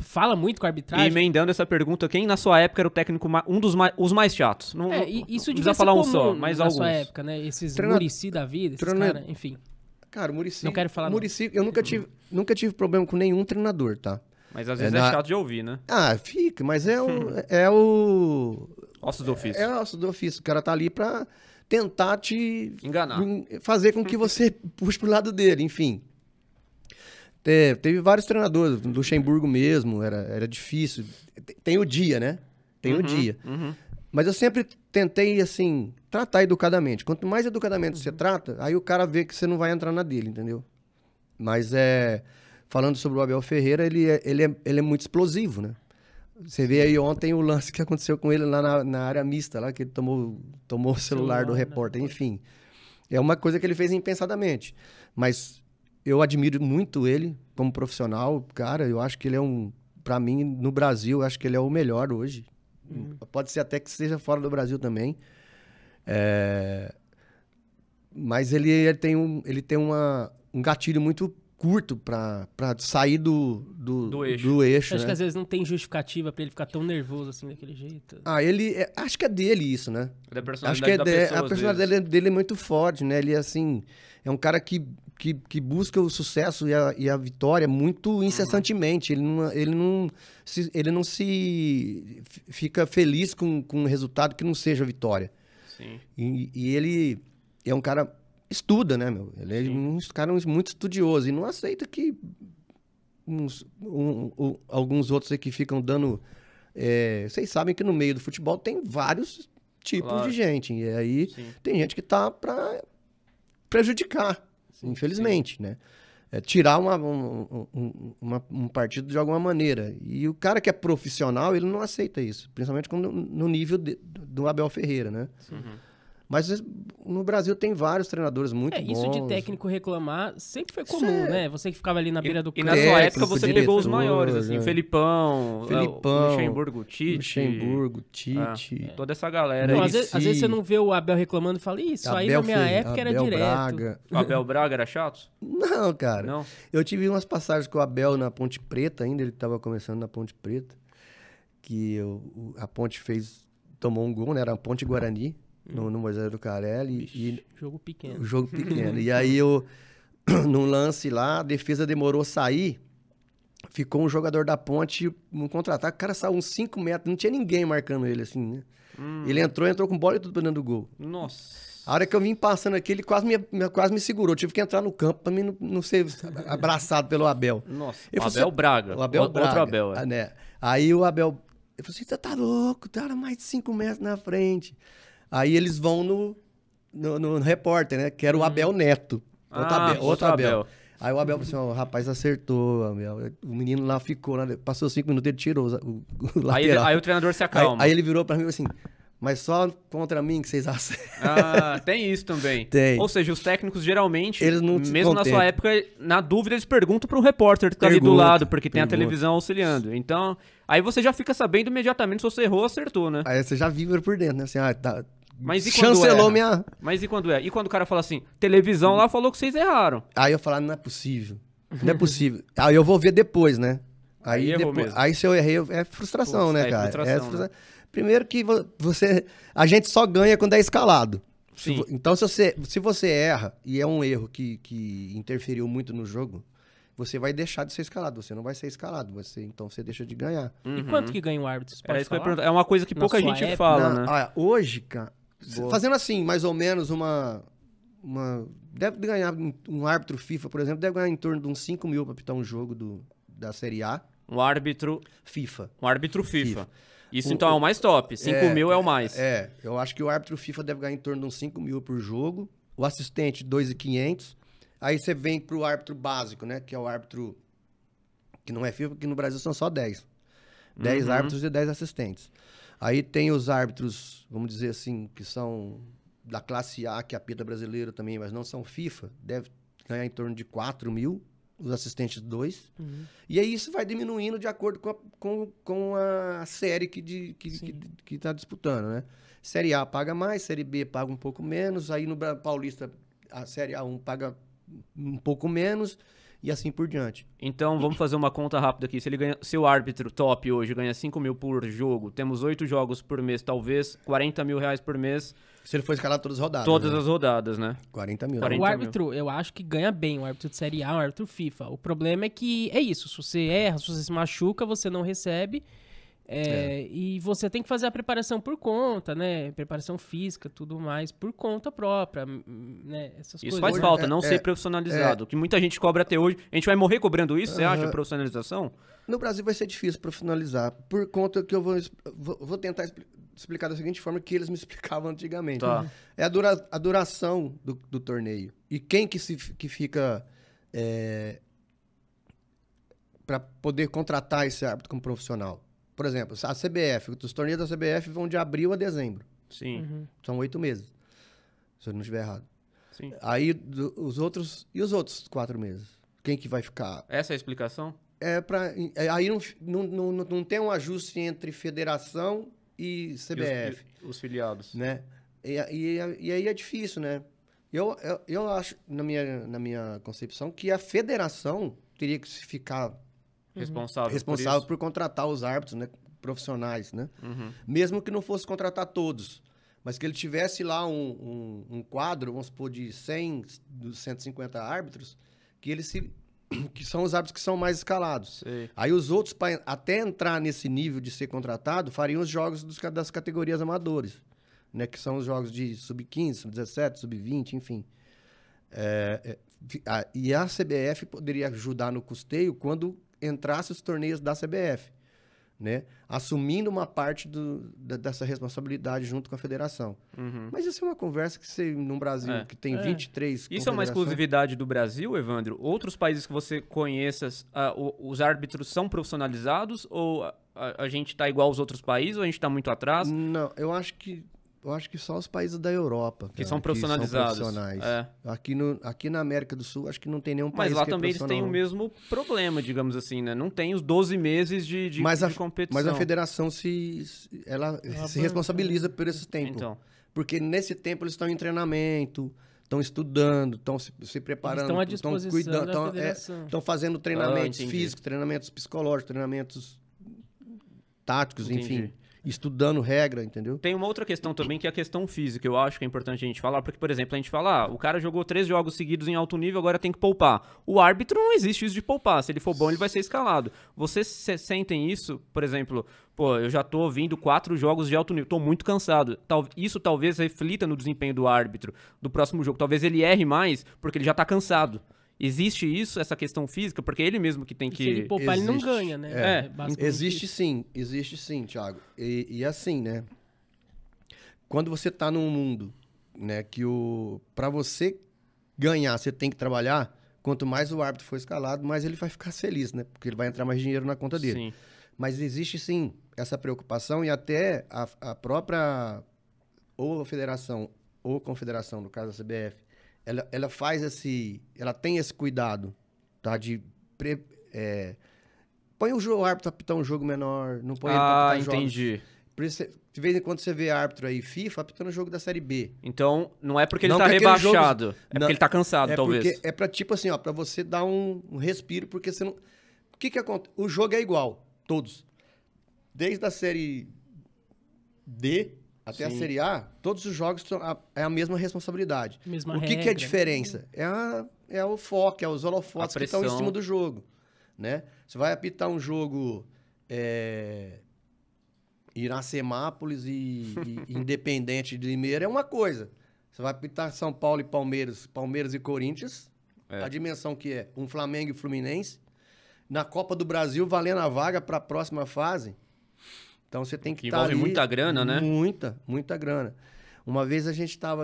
fala muito com a arbitragem. E emendando essa pergunta, quem na sua época era o técnico, um dos mais, os mais chatos? Não, é, isso não devia falar um só, mas na alguns. sua época, né? Esses Trena... Murici da vida, esses Trena... caras, enfim. Cara, Murici. Não quero falar. Murici, eu nunca tive, nunca tive problema com nenhum treinador, tá? Mas às é, vezes é, na... é chato de ouvir, né? Ah, fica, mas é o. (laughs) é o. Ossos do ofício. É, é ossos do ofício. O cara tá ali pra tentar te. Enganar. Fazer com que você (laughs) puxe pro lado dele, enfim. Teve, é, teve vários treinadores, Luxemburgo mesmo, era, era difícil. Tem o dia, né? Tem uhum, o dia. Uhum. Mas eu sempre tentei, assim, tratar educadamente. Quanto mais educadamente uhum. você trata, aí o cara vê que você não vai entrar na dele, entendeu? Mas é. Falando sobre o Abel Ferreira, ele é, ele é, ele é muito explosivo, né? Você vê aí ontem o lance que aconteceu com ele lá na, na área mista, lá que ele tomou, tomou o celular, do né? repórter, enfim. É uma coisa que ele fez impensadamente. Mas eu admiro muito ele como profissional, cara. Eu acho que ele é um, para mim, no Brasil, eu acho que ele é o melhor hoje. Uhum. Pode ser até que seja fora do Brasil também. É... Mas ele, ele, tem, um, ele tem uma, um gatilho muito curto para sair do, do, do eixo. Do eixo acho né? que às vezes não tem justificativa para ele ficar tão nervoso assim daquele jeito. Ah, ele. É, acho que é dele isso, né? É da acho que é de, pessoa, a personalidade dele. É dele é muito forte, né? Ele é assim. É um cara que que, que busca o sucesso e a, e a vitória muito incessantemente. Ele não, ele não, se, ele não se fica feliz com, com um resultado que não seja vitória. Sim. E, e ele é um cara estuda, né, meu? Ele é Sim. um cara muito estudioso e não aceita que uns, um, um, alguns outros aí que ficam dando. É, vocês sabem que no meio do futebol tem vários tipos claro. de gente. E aí Sim. tem gente que tá para prejudicar sim, infelizmente, sim. né? É tirar uma, um, um, uma, um, partido de alguma maneira. E o cara que é profissional, ele não aceita isso, principalmente quando, no nível de, do Abel Ferreira, né? Uhum. Mas eh, no Brasil tem vários treinadores muito é, bons. Isso de técnico reclamar sempre foi comum, né? Você que ficava ali na beira do campo. E na sua época você diretor, pegou os maiores, assim, é. Felipão, é, Felipão Luxemburgo, Tite. Luxemburgo, ah, Tite. Ah, toda essa galera. Não, às, vezes, às, vezes, você não vê o Abel reclamando e fala, isso Abel aí na minha Fe... época Abel era direto. Braga. O Abel Braga era chato? Não, cara. Não? Eu tive umas passagens com o Abel na Ponte Preta ainda, ele estava começando na Ponte Preta, que eu, a Ponte fez, tomou um gol, né? Era a Ponte Guarani no, no Moisés do Carelli. Vixe, e, jogo pequeno. Jogo pequeno. e aí eu, (clears throat) num lance lá, a defesa demorou a sair. Ficou um jogador da ponte no um contra-ataque. O cara saiu uns 5 metros, não tinha ninguém marcando ele assim, né? Hum. Ele entrou, entrou com bola e tudo pra dentro do gol. Nossa. A hora que eu vim passando aqui, ele quase me, quase me segurou. Eu tive que entrar no campo pra mim não, não ser (laughs) abraçado pelo Abel. Nossa, eu o assim, Abel assim, Braga. O Abel o, Braga. Outro Abel, é. Né? Aí o Abel... Eu falei assim, você tá louco, tá mais de 5 metros na frente. Aí eles vão no, no, no repórter, né? Que era o uhum. Abel Neto. Outro ah, Abel. Outro Abel. Aí o Abel falou assim: o rapaz acertou, Abel. O menino lá ficou, né? passou cinco minutos, ele tirou o, (laughs) o lateral. Aí, aí, o treinador se acalma. Aí, aí ele virou pra mim assim. Mas só contra mim que vocês acertam. Ah, tem isso também. (laughs) Tem. Ou seja, os técnicos geralmente, eles não mesmo na sua época, na dúvida, eles perguntam para o repórter que tá pergunta, ali do lado, porque pergunta. tem a televisão auxiliando. Então, aí você já fica sabendo imediatamente se você errou ou acertou, né? Aí você já vibra por dentro, né? Assim, ah, tá, mas e quando Chancelou erra? minha. Mas e quando é? E quando o cara fala assim, televisão lá falou que vocês erraram. Aí eu falo, ah, não é possível. Não é possível. (laughs) aí eu vou ver depois, né? Aí, Aí, depois, aí se eu errei, é, né, é, é frustração, né, é cara? Frustração, é frustração. né? Primeiro que você. A gente só ganha quando é escalado. Sim. Então, se você, se você erra, e é um erro que, que interferiu muito no jogo, você vai deixar de ser escalado. Você não vai ser escalado. Você, então você deixa de ganhar. Uhum. E quanto uhum. que ganha o árbitro? É, é uma coisa que pouca gente época? fala, né? Olha, hoje, cara, Boa. Fazendo assim, mais ou menos, uma. uma deve ganhar. Um árbitro FIFA, por exemplo, deve ganhar em torno de uns 5 mil para pitar um jogo do, da Série A. Um árbitro. FIFA. Um árbitro FIFA. FIFA. Isso o, então é o mais top. 5 é, mil é o mais. É, é, eu acho que o árbitro FIFA deve ganhar em torno de uns 5 mil por jogo. O assistente, 2,500. Aí você vem pro árbitro básico, né? Que é o árbitro que não é FIFA, porque no Brasil são só 10. 10 uhum. árbitros e 10 assistentes. Aí tem os árbitros, vamos dizer assim, que são da classe A, que é a pita brasileira também, mas não são FIFA, deve ganhar em torno de 4 mil, os assistentes dois, Uhum. E aí isso vai diminuindo de acordo com a, com, com a série que está que, que, que tá disputando, né? Série A paga mais, Série B paga um pouco menos, aí no Paulista a Série A1 paga um pouco menos, e assim por diante. Então vamos fazer uma conta rápida aqui. Se ele ganha, seu árbitro top hoje ganha 5 mil por jogo, temos 8 jogos por mês, talvez 40 mil reais por mês. Se ele for escalar todas as rodadas. Todas né? as rodadas, né? 40 mil. 40 o árbitro, mil. eu acho que ganha bem, o árbitro de Série A, o árbitro FIFA. O problema é que é isso, se você erra, se você se machuca, você não recebe. É, é. E você tem que fazer a preparação por conta, né? Preparação física, tudo mais, por conta própria, né? Essas isso coisas. faz falta, não é, ser é, profissionalizado. É. Que muita gente cobra até hoje. A gente vai morrer cobrando isso, uhum. você acha, profissionalização? No Brasil vai ser difícil profissionalizar, por conta que eu vou, vou tentar explicar da seguinte forma que eles me (laughs) explicavam antigamente. Tá. É a, dura, a duração do, do, torneio. E quem que, se, que fica é, para poder contratar esse árbitro como profissional? Por exemplo, a CBF, os torneios da CBF vão de abril a dezembro. Sim. Uhum. São oito meses, se eu não estiver errado. Sim. Aí do, os outros. E os outros quatro meses? Quem que vai ficar? Essa é a explicação? É para é, Aí não, não, não, não tem um ajuste entre federação e CBF. E os, os, filiados. Né? E, e, e, aí é difícil, né? Eu, eu, eu acho, na minha, na minha concepção, que a federação teria que ficar Responsável. Uhum. Responsável por, por, contratar os árbitros né, profissionais, né? Uhum. Mesmo que não fosse contratar todos, mas que ele tivesse lá um, um, um quadro, vamos supor, de 100, dos 150 árbitros, que ele se (clears throat) que são os árbitros que são mais escalados. Aí os outros, pra, até entrar nesse nível de ser contratado, fariam os jogos dos, das categorias amadores, né? Que são os jogos de sub-15, sub-17, sub-20, enfim. É, é, a, e a CBF poderia ajudar no custeio quando entrasse os torneios da CBF, né? Assumindo uma parte do, da, dessa responsabilidade junto com a federação. Uhum. Mas isso é uma conversa que você, num Brasil é. que tem é. 23 Isso é uma exclusividade do Brasil, Evandro? Outros países que você conheça, uh, os árbitros são profissionalizados ou a, a gente está igual aos outros países ou a gente está muito atrás? Não, eu acho que eu acho que só os países da Europa. Que cara, são profissionalizados. São profissionais. É. Aqui, no, aqui na América do Sul, acho que não tem nenhum país. Mas lá é também é eles têm o mesmo problema, digamos assim, né? Não tem os 12 meses de, de, mas a, competição. Mas a federação se, ela, se responsabiliza por esse tempo. Então. Porque nesse tempo eles estão em treinamento, estão estudando, estão se, se, preparando, estão à disposição estão cuidando, estão, É, estão fazendo ah, treinamentos ah, físicos, treinamentos psicológicos, treinamentos táticos, entendi. enfim estudando regra, entendeu? Tem uma outra questão também que é a questão física. Eu acho que é importante a gente falar, porque, por exemplo, a gente fala, ah, o cara jogou três jogos seguidos em alto nível, agora tem que poupar. O árbitro não existe isso de poupar. Se ele for bom, ele vai ser escalado. Vocês sentem isso, por exemplo, pô, eu já tô vindo quatro jogos de alto nível, tô muito cansado. Tal, isso talvez reflita no desempenho do árbitro do próximo jogo. Talvez ele erre mais porque ele já tá cansado. Existe isso, essa questão física? Porque ele mesmo que tem que. Se ele poupar, existe. ele não ganha, né? É. é existe isso. sim, existe sim, Thiago. E, e assim, né? Quando você tá num mundo, né, que o. para você ganhar, você tem que trabalhar. Quanto mais o árbitro for escalado, mais ele vai ficar feliz, né? Porque ele vai entrar mais dinheiro na conta dele. Sim. Mas existe sim essa preocupação e até a, a própria ou a federação ou confederação, no caso a CBF, ela, ela faz esse. Ela tem esse cuidado, tá? De. Pre, é, põe o árbitro apitar um jogo menor, não põe ah, ele entendi. Jogos. Por isso, de vez em quando você vê árbitro aí, FIFA, apitando o jogo da Série B. Então, não é porque ele tá rebaixado. Jogo... É não, porque ele tá cansado, é talvez. Porque, é pra, tipo assim, ó, pra você dar um, um respiro, porque você não... O que que acontece? O jogo é igual, todos. Desde a Série D até Sim. a Série A, todos os jogos é a mesma responsabilidade. Mesma o que, regra. que é a diferença? É, a, é o foco, é os holofotes que estão em cima do jogo. Né? Você vai apitar um jogo é, Iracemápolis e, e (laughs) Independente de Limeira é uma coisa. Você vai apitar São Paulo e Palmeiras, Palmeiras e Corinthians, é. a dimensão que é um Flamengo e Fluminense. Na Copa do Brasil, valendo a vaga para a próxima fase, então você tem que estar. Tá envolve tá muita grana, né? Muita, muita grana. Uma vez a gente estava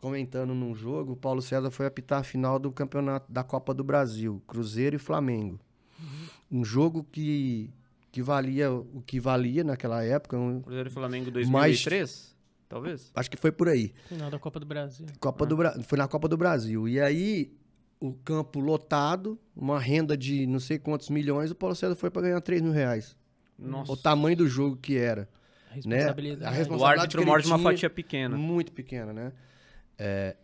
comentando num jogo, o Paulo César foi apitar a final do campeonato da Copa do Brasil, Cruzeiro e Flamengo. Um jogo que, que valia o que valia naquela época. Um, Cruzeiro e Flamengo 2003? talvez? Acho que foi por aí. Final da Copa do Brasil. Copa ah. do Bra foi na Copa do Brasil. E aí, o campo lotado, uma renda de não sei quantos milhões, o Paulo César foi para ganhar 3 mil reais. Nossa. o tamanho do jogo que era. Né? A responsabilidade. Né? A responsabilidade o árbitro morde uma fatia pequena. Muito pequena, né? É,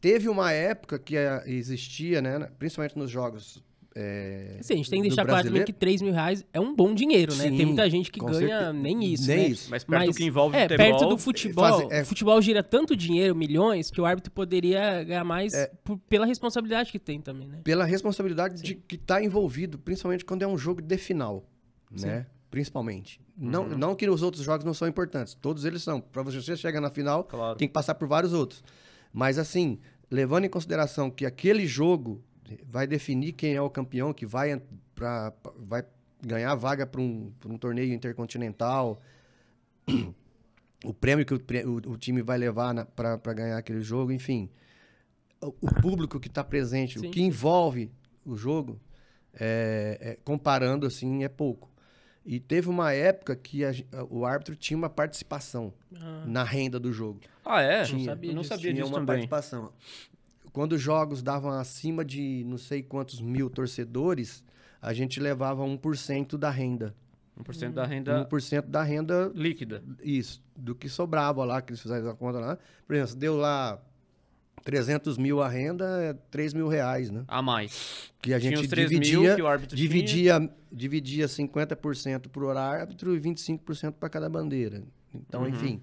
teve uma época que é, existia, né? Principalmente nos jogos. É, Sim, a gente tem que deixar claro também que 3 mil reais é um bom dinheiro, né? Sim, tem muita gente que ganha certeza. nem isso. Nem né? isso. Mas perto Mas, do é, que envolve é, futebol, perto do futebol. Faz, é, futebol gira tanto dinheiro, milhões, que o árbitro poderia ganhar mais é, por, pela responsabilidade que tem também, né? Pela responsabilidade Sim. de que está envolvido, principalmente quando é um jogo de final né? Principalmente. Uhum. Não, não que os outros jogos não são importantes, todos eles são. Para você chegar na final, claro. tem que passar por vários outros. Mas assim, levando em consideração que aquele jogo vai definir quem é o campeão, que vai, pra, vai ganhar vaga para um, um torneio intercontinental, o prêmio que o, o, o time vai levar para ganhar aquele jogo, enfim. O, o público que está presente, Sim. o que envolve o jogo, é, é, comparando assim, é pouco. E teve uma época que a, o árbitro tinha uma participação ah. na renda do jogo. Ah, é? Tinha, não sabia, não sabia tinha uma também. participação. Quando os jogos davam acima de não sei quantos mil torcedores, a gente levava 1% da renda. 1% da hum. renda. 1% da renda. Líquida. Isso. Do que sobrava lá, que eles fizeram a conta lá. Por exemplo, deu lá 300 mil a renda é 3 mil reais, né? A mais. Que a tinha gente dividia, dividia, tinha. dividia 50% pro árbitro e 25% para cada bandeira. Então, uhum. enfim,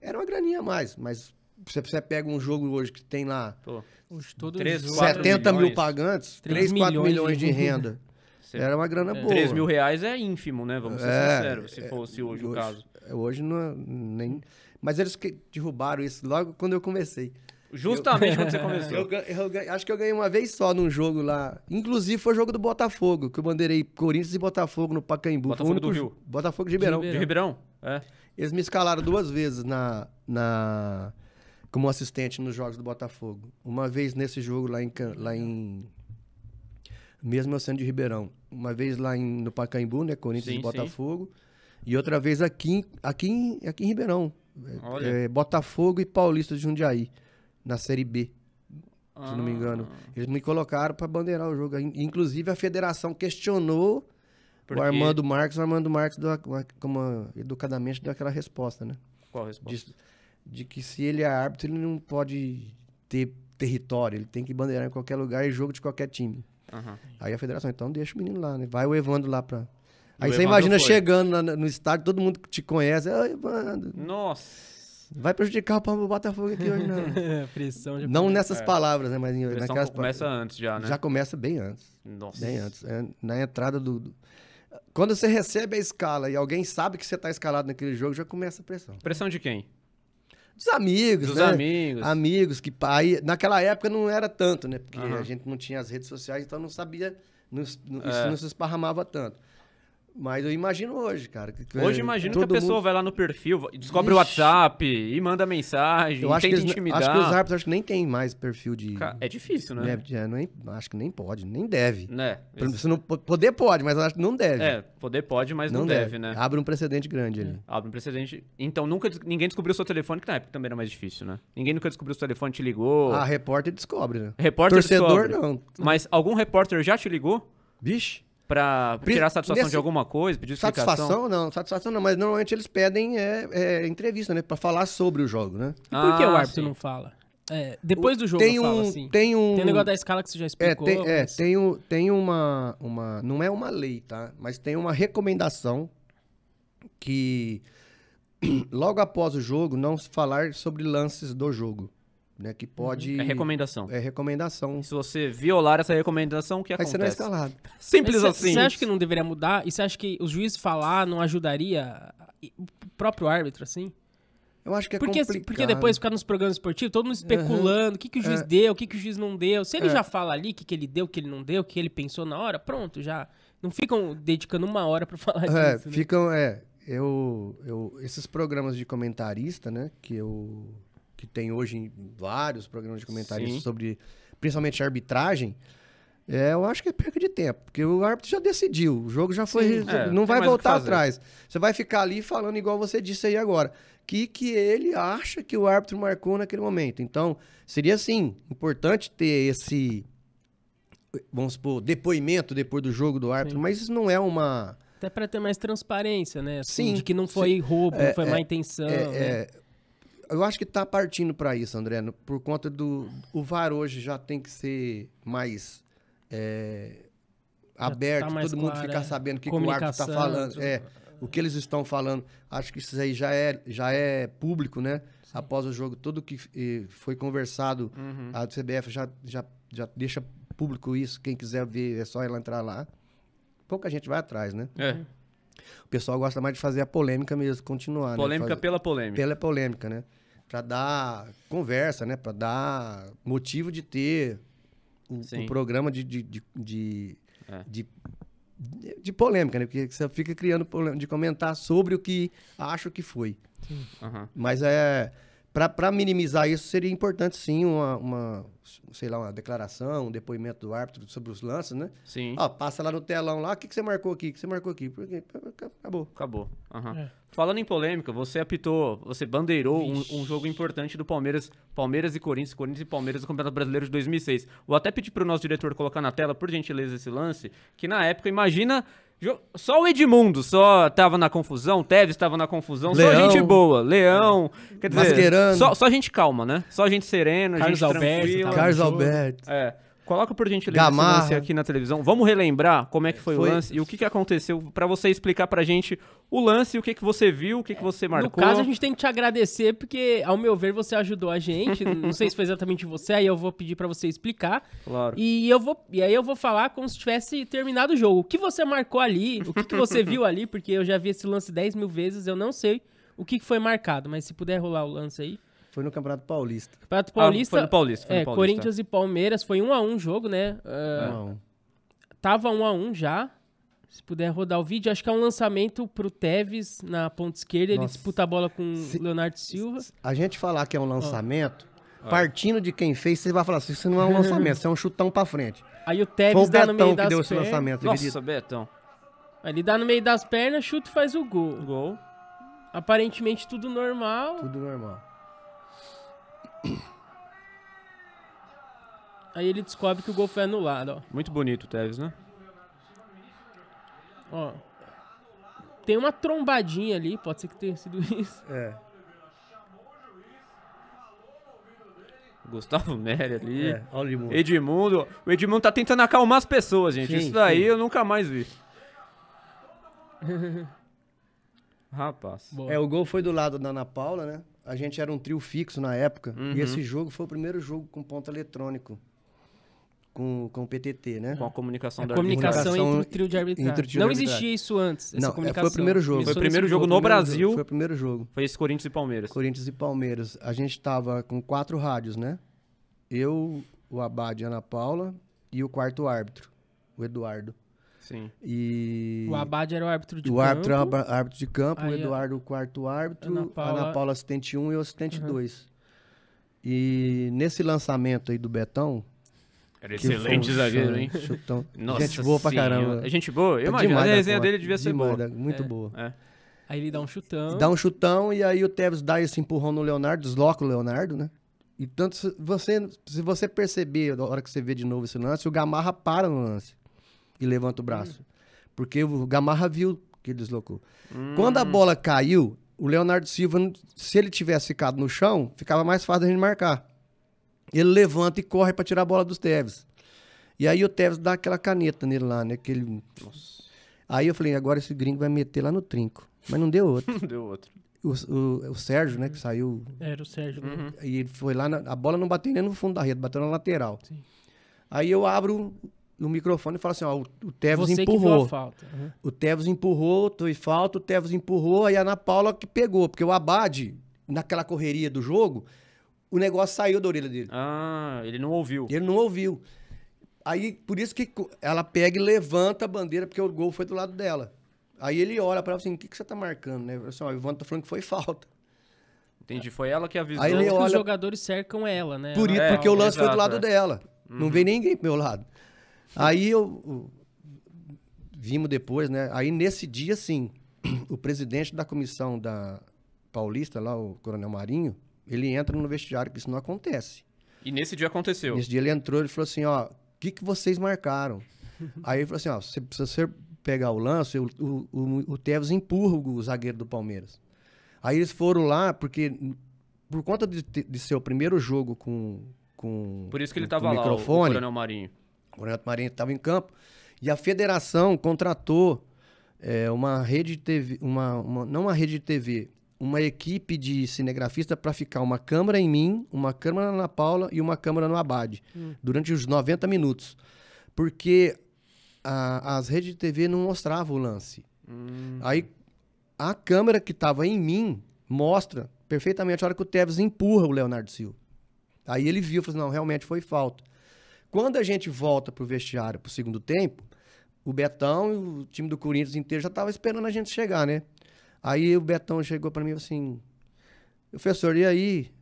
era uma graninha a mais, mas você, você pega um jogo hoje que tem lá Pô, 3, 70 milhões, mil pagantes, 3, 3 4 milhões de renda. Você, (laughs) era uma grana é, boa. 3 mil reais é ínfimo, né? Vamos ser é, sinceros, se é, fosse hoje, hoje o caso. É, hoje não é, nem... Mas eles que derrubaram isso logo quando eu comecei. Justamente eu... quando você começou. (laughs) Eu, eu, eu, acho que eu ganhei uma vez só num jogo lá. Inclusive foi o jogo do Botafogo, que eu bandeirei Corinthians e Botafogo no Pacaembu. Botafogo único, do Rio. Botafogo de Ribeirão. De Ribeirão, é. Eles me escalaram duas vezes na, na como assistente nos jogos do Botafogo. Uma vez nesse jogo lá em, lá em mesmo eu sendo de Ribeirão. Uma vez lá em, no Pacaembu, né? Corinthians sim, e Botafogo. Sim. E outra vez aqui, aqui, aqui em Ribeirão. É, Botafogo e Paulista de Jundiaí na Série B, ah. se não me ah. engano. Eles me colocaram para bandeirar o jogo. Inclusive, a federação questionou Porque... o Armando Marques. O Armando Marques, deu, como educadamente, deu aquela resposta, né? Qual resposta? De, de que se ele é árbitro, ele não pode ter território. Ele tem que bandeirar em qualquer lugar e jogo de qualquer time. Uhum. Aí a federação, então deixa o menino lá, né? Vai o Evandro lá pra. Aí o você Evandro imagina foi. chegando no estádio, todo mundo que te conhece. Ah, Evandro. Nossa! vai prejudicar o Botafogo aqui hoje, não. (laughs) pressão de não nessas é. palavras, né? Mas em, naquelas começa antes já, né? Já começa bem antes. Nossa. Bem antes. É, na entrada do, do... Quando você recebe a escala e alguém sabe que você está escalado naquele jogo, já começa a pressão. Pressão de quem? Dos amigos, Dos né? amigos. Amigos, que aí, naquela época não era tanto, né? Porque uhum. a gente não tinha as redes sociais, então não sabia, não, é. isso não se esparramava tanto. Mas eu imagino hoje, cara. Que, é hoje imagino que a pessoa mundo... vai lá no perfil, descobre Ixi. o WhatsApp e manda mensagem, eu acho que Acho que os árbitros acho que nem tem mais perfil de... É difícil, né? É, é, nem, acho que nem pode, nem deve. Né? Isso... Não, poder pode, mas acho que não deve. É, poder pode, mas não, não deve, deve, né? Abre um precedente grande ali. É, abre um precedente... Então, nunca ninguém descobriu seu telefone, que na época também era mais difícil, né? Ninguém nunca descobriu seu telefone, te ligou. Ah, repórter descobre, né? Repórter Torcedor, descobre. não. Mas algum repórter já te ligou? Vixe para tirar satisfação Nesse... de alguma coisa, pedir explicação? Satisfação não, satisfação não, mas normalmente eles pedem é, é, entrevista, né, para falar sobre o jogo, né? E por ah, que o ah, árbitro sim. não fala? É, depois o, do jogo tem um, assim. Tem um, tem um negócio da escala que você já é, explicou. É, tem, é, tem, um, tem uma, uma, não é uma lei, tá? Mas tem uma recomendação que (clears throat) logo após o jogo não falar sobre lances do jogo né? Que uhum. pode. É recomendação. É recomendação. E se você violar essa recomendação, o que acontece? Aí você não é escalado. Simples cê, assim. Você acha que não deveria mudar? E você acha que os juízes falar não ajudaria o próprio árbitro, assim? Eu acho que é porque, complicado. Porque depois ficar nos programas esportivos, todo mundo especulando uhum. o que, que o juiz é. deu, o que, que o juiz não deu. Se ele é. já fala ali o que, que ele deu, o que ele não deu, o que ele pensou na hora, pronto, já. Não ficam dedicando uma hora para (laughs) falar é, disso. Né? Ficam, é. Eu, eu, esses programas de comentarista, né, que eu que tem hoje vários programas de comentários sobre, principalmente arbitragem, é, eu acho que é perca de tempo, porque o árbitro já decidiu, o jogo já foi, Sim, é, não vai voltar atrás. Você vai ficar ali falando igual você disse aí agora, que que ele acha que o árbitro marcou naquele momento. Então, seria assim, importante ter esse vamos supor, depoimento depois do jogo do árbitro, Sim. mas isso não é uma até para ter mais transparência, né? Assim, Sim, de que não foi roubo, é, não foi é, má intenção. É, né? É, eu acho que está partindo para isso, André, por conta do. O VAR hoje já tem que ser mais é, aberto, tá mais todo claro, mundo ficar é. sabendo o que, que, o árbitro está falando. É, o que eles estão falando. Acho que isso aí já é, já é público, né? Sim. Após o jogo, tudo que foi conversado, uhum. a CBF já, já, já deixa público isso. Quem quiser ver, é só ela entrar lá. Pouca gente vai atrás, né? É. Uhum. O pessoal gosta mais de fazer a polêmica mesmo, continuar. Né? Polêmica né? pela polêmica. Pela polêmica, né? Para dar conversa, né? Para dar motivo de ter um, um programa de, de, de, de, é. de de polêmica, né? Porque você fica criando polêmica, de comentar sobre o que acho que foi. Uhum. Mas é para minimizar isso, seria importante sim uma, uma, sei lá, uma declaração, um depoimento do árbitro sobre os lances, né? Sim. Ó, passa lá no telão lá, o que, que você marcou aqui? O que você marcou aqui? Porque acabou. Acabou. Uhum. É. Falando em polêmica, você apitou, você bandeirou um, um, jogo importante do Palmeiras, Palmeiras e Corinthians, Corinthians e Palmeiras do Campeonato Brasileiro de 2006. Vou até pedir para o nosso diretor colocar na tela, por gentileza, esse lance, que na época, imagina só o Edmundo só tava na confusão, o Tevez tava na confusão, Leão, só gente boa. Leão, quer dizer, só, só gente calma, né? Só gente serena, Carlos gente Alberto, tranquila. Carlos Alberto. É. Coloca por gentileza Gamarra. esse lance aqui na televisão. Vamos relembrar como é que foi, foi... o lance e o que, que aconteceu para você explicar pra gente o lance, o que, que você viu, o que, que é, você marcou. No caso, a gente tem que te agradecer porque, ao meu ver, você ajudou a gente. (laughs) Não sei se foi exatamente você, aí eu vou pedir para você explicar. Claro. E, eu vou, e aí eu vou falar como se tivesse terminado o jogo. O que você marcou ali, o que, que você viu ali, porque eu já vi esse lance 10 mil vezes, eu não sei o que, que foi marcado, mas se puder rolar o lance aí. Foi no Campeonato Paulista. Campeonato Paulista. Ah, foi no Paulista. Foi no é, Paulista. Corinthians e Palmeiras. Foi um a um jogo, né? Uh, um. Tava um a um já. Se puder rodar o vídeo, acho que é um lançamento pro Tevez na ponta esquerda. Nossa. Ele disputa a bola com se, Leonardo Silva. A gente falar que é um lançamento, oh. partindo de quem fez, você vai falar assim: isso não é um lançamento, isso é um chutão pra frente. Aí o Tevez foi o dá no meio que das deu esse pernas. lançamento, Nossa, Betão. Ele dá no meio das pernas, chuta e faz o gol. Gol. Aparentemente tudo normal. Tudo normal. Aí ele descobre que o gol foi é anulado, ó. Muito bonito o Tevez, né? Ó. Tem uma trombadinha ali, pode ser que tenha sido (laughs) isso. É. Gustavo Neri ali. É, olha o Edmundo. Edmundo. O Edmundo tá tentando acalmar as pessoas, gente. Sim, Isso daí sim. eu nunca mais vi. (laughs) Rapaz. Boa. É, o gol foi do lado da Ana Paula, né? a gente era um trio fixo na época. Uhum. E esse jogo foi o primeiro jogo com ponto eletrônico. Com, com o PTT, né? Com a comunicação é, da comunicação, comunicação entre o trio de arbitragem. Trio de não arbitragem. existia isso antes, essa Não, comunicação. É, foi o primeiro jogo. foi o primeiro jogo, jogo no Brasil. Jogo. Foi o primeiro jogo. Foi esse Corinthians e Palmeiras. Corinthians e Palmeiras. A gente estava com quatro rádios, né? Eu, o Abade Ana Paula e o quarto árbitro, o Eduardo. Sim. E... O Abad era o árbitro de o campo. É o árbitro, árbitro de campo, Aí, o Eduardo, o quarto árbitro, Ana Paula... Ana Paula, assistente 1 um, e o assistente 2. Uhum. E nesse lançamento aí do Betão. Era excelente um zagueiro, hein? Chutão. (laughs) Nossa gente boa pra caramba. É gente boa? Eu tá imagino. A resenha dele devia ser demais, boa. Muito é. boa. É. Aí ele dá um chutão. Dá um chutão e aí o Tevez dá esse empurrão no Leonardo, desloca o Leonardo, né? E tanto se você, se você perceber, na hora que você vê de novo esse lance, o Gamarra para no lance e levanta o braço. Hum. Porque o Gamarra viu que deslocou. Hum. Quando a bola caiu, o Leonardo Silva, se ele tivesse ficado no chão, ficava mais fácil a gente marcar. Ele levanta e corre para tirar a bola dos Teves. E aí o Teves dá aquela caneta nele lá, né? Aquele... Nossa. Aí eu falei, agora esse gringo vai meter lá no trinco. Mas não deu outro. (laughs) não deu outro. O, o, o, Sérgio, né, que saiu. Era o Sérgio. Uhum. E foi lá, na, a bola não bateu nem no fundo da rede, bateu na lateral. Sim. Aí eu abro no microfone e fala assim, ó, o, o Tevez empurrou. Uhum. O Tevez empurrou, foi falta, o Tevez empurrou, aí a Ana Paula que pegou, porque o Abade, naquela correria do jogo, o negócio saiu da orelha dele. Ah, ele não ouviu. Ele não ouviu. Aí, por isso que ela pega e levanta a bandeira, porque o gol foi do lado dela. Aí ele olha pra ela assim, o que, que você tá marcando, né? Assim, ó, o Ivan tá falando que foi falta. Entendi, foi ela que avisou. Aí ele olha... os jogadores cercam ela, né? Por isso, é, porque o lance exato, foi do lado é. dela. Uhum. Não veio ninguém pro meu lado. Aí eu vimos depois, né? Aí nesse dia, sim, (clears throat) o presidente da comissão da Paulista, lá o Coronel Marinho, ele entra no vestiário que isso não acontece. E nesse dia aconteceu. Nesse dia ele entrou, ele falou assim, ó, o que, que vocês marcaram? (laughs) Aí ele falou assim, ó, você precisa ser pegar o lance, o, o, o, Tevez empurra o zagueiro do Palmeiras. Aí eles foram lá, porque por conta de, de ser o primeiro jogo com, com Por isso que ele estava lá, o Coronel Marinho. O Renato Marinho estava em campo. E a federação contratou é, uma rede de TV, uma, uma, não uma rede de TV, uma equipe de cinegrafista para ficar uma câmera em mim, uma câmera na Paula e uma câmera no Abade, hum. durante os 90 minutos. Porque a, as redes de TV não mostravam o lance. Hum. Aí a câmera que estava em mim mostra perfeitamente a hora que o Tevez empurra o Leonardo Silva. Aí ele viu e falou assim, não, realmente foi falta. Quando a gente volta pro vestiário pro segundo tempo, o Betão e o time do Corinthians inteiro já tava esperando a gente chegar, né? Aí o Betão chegou para mim assim: "Professor, e aí?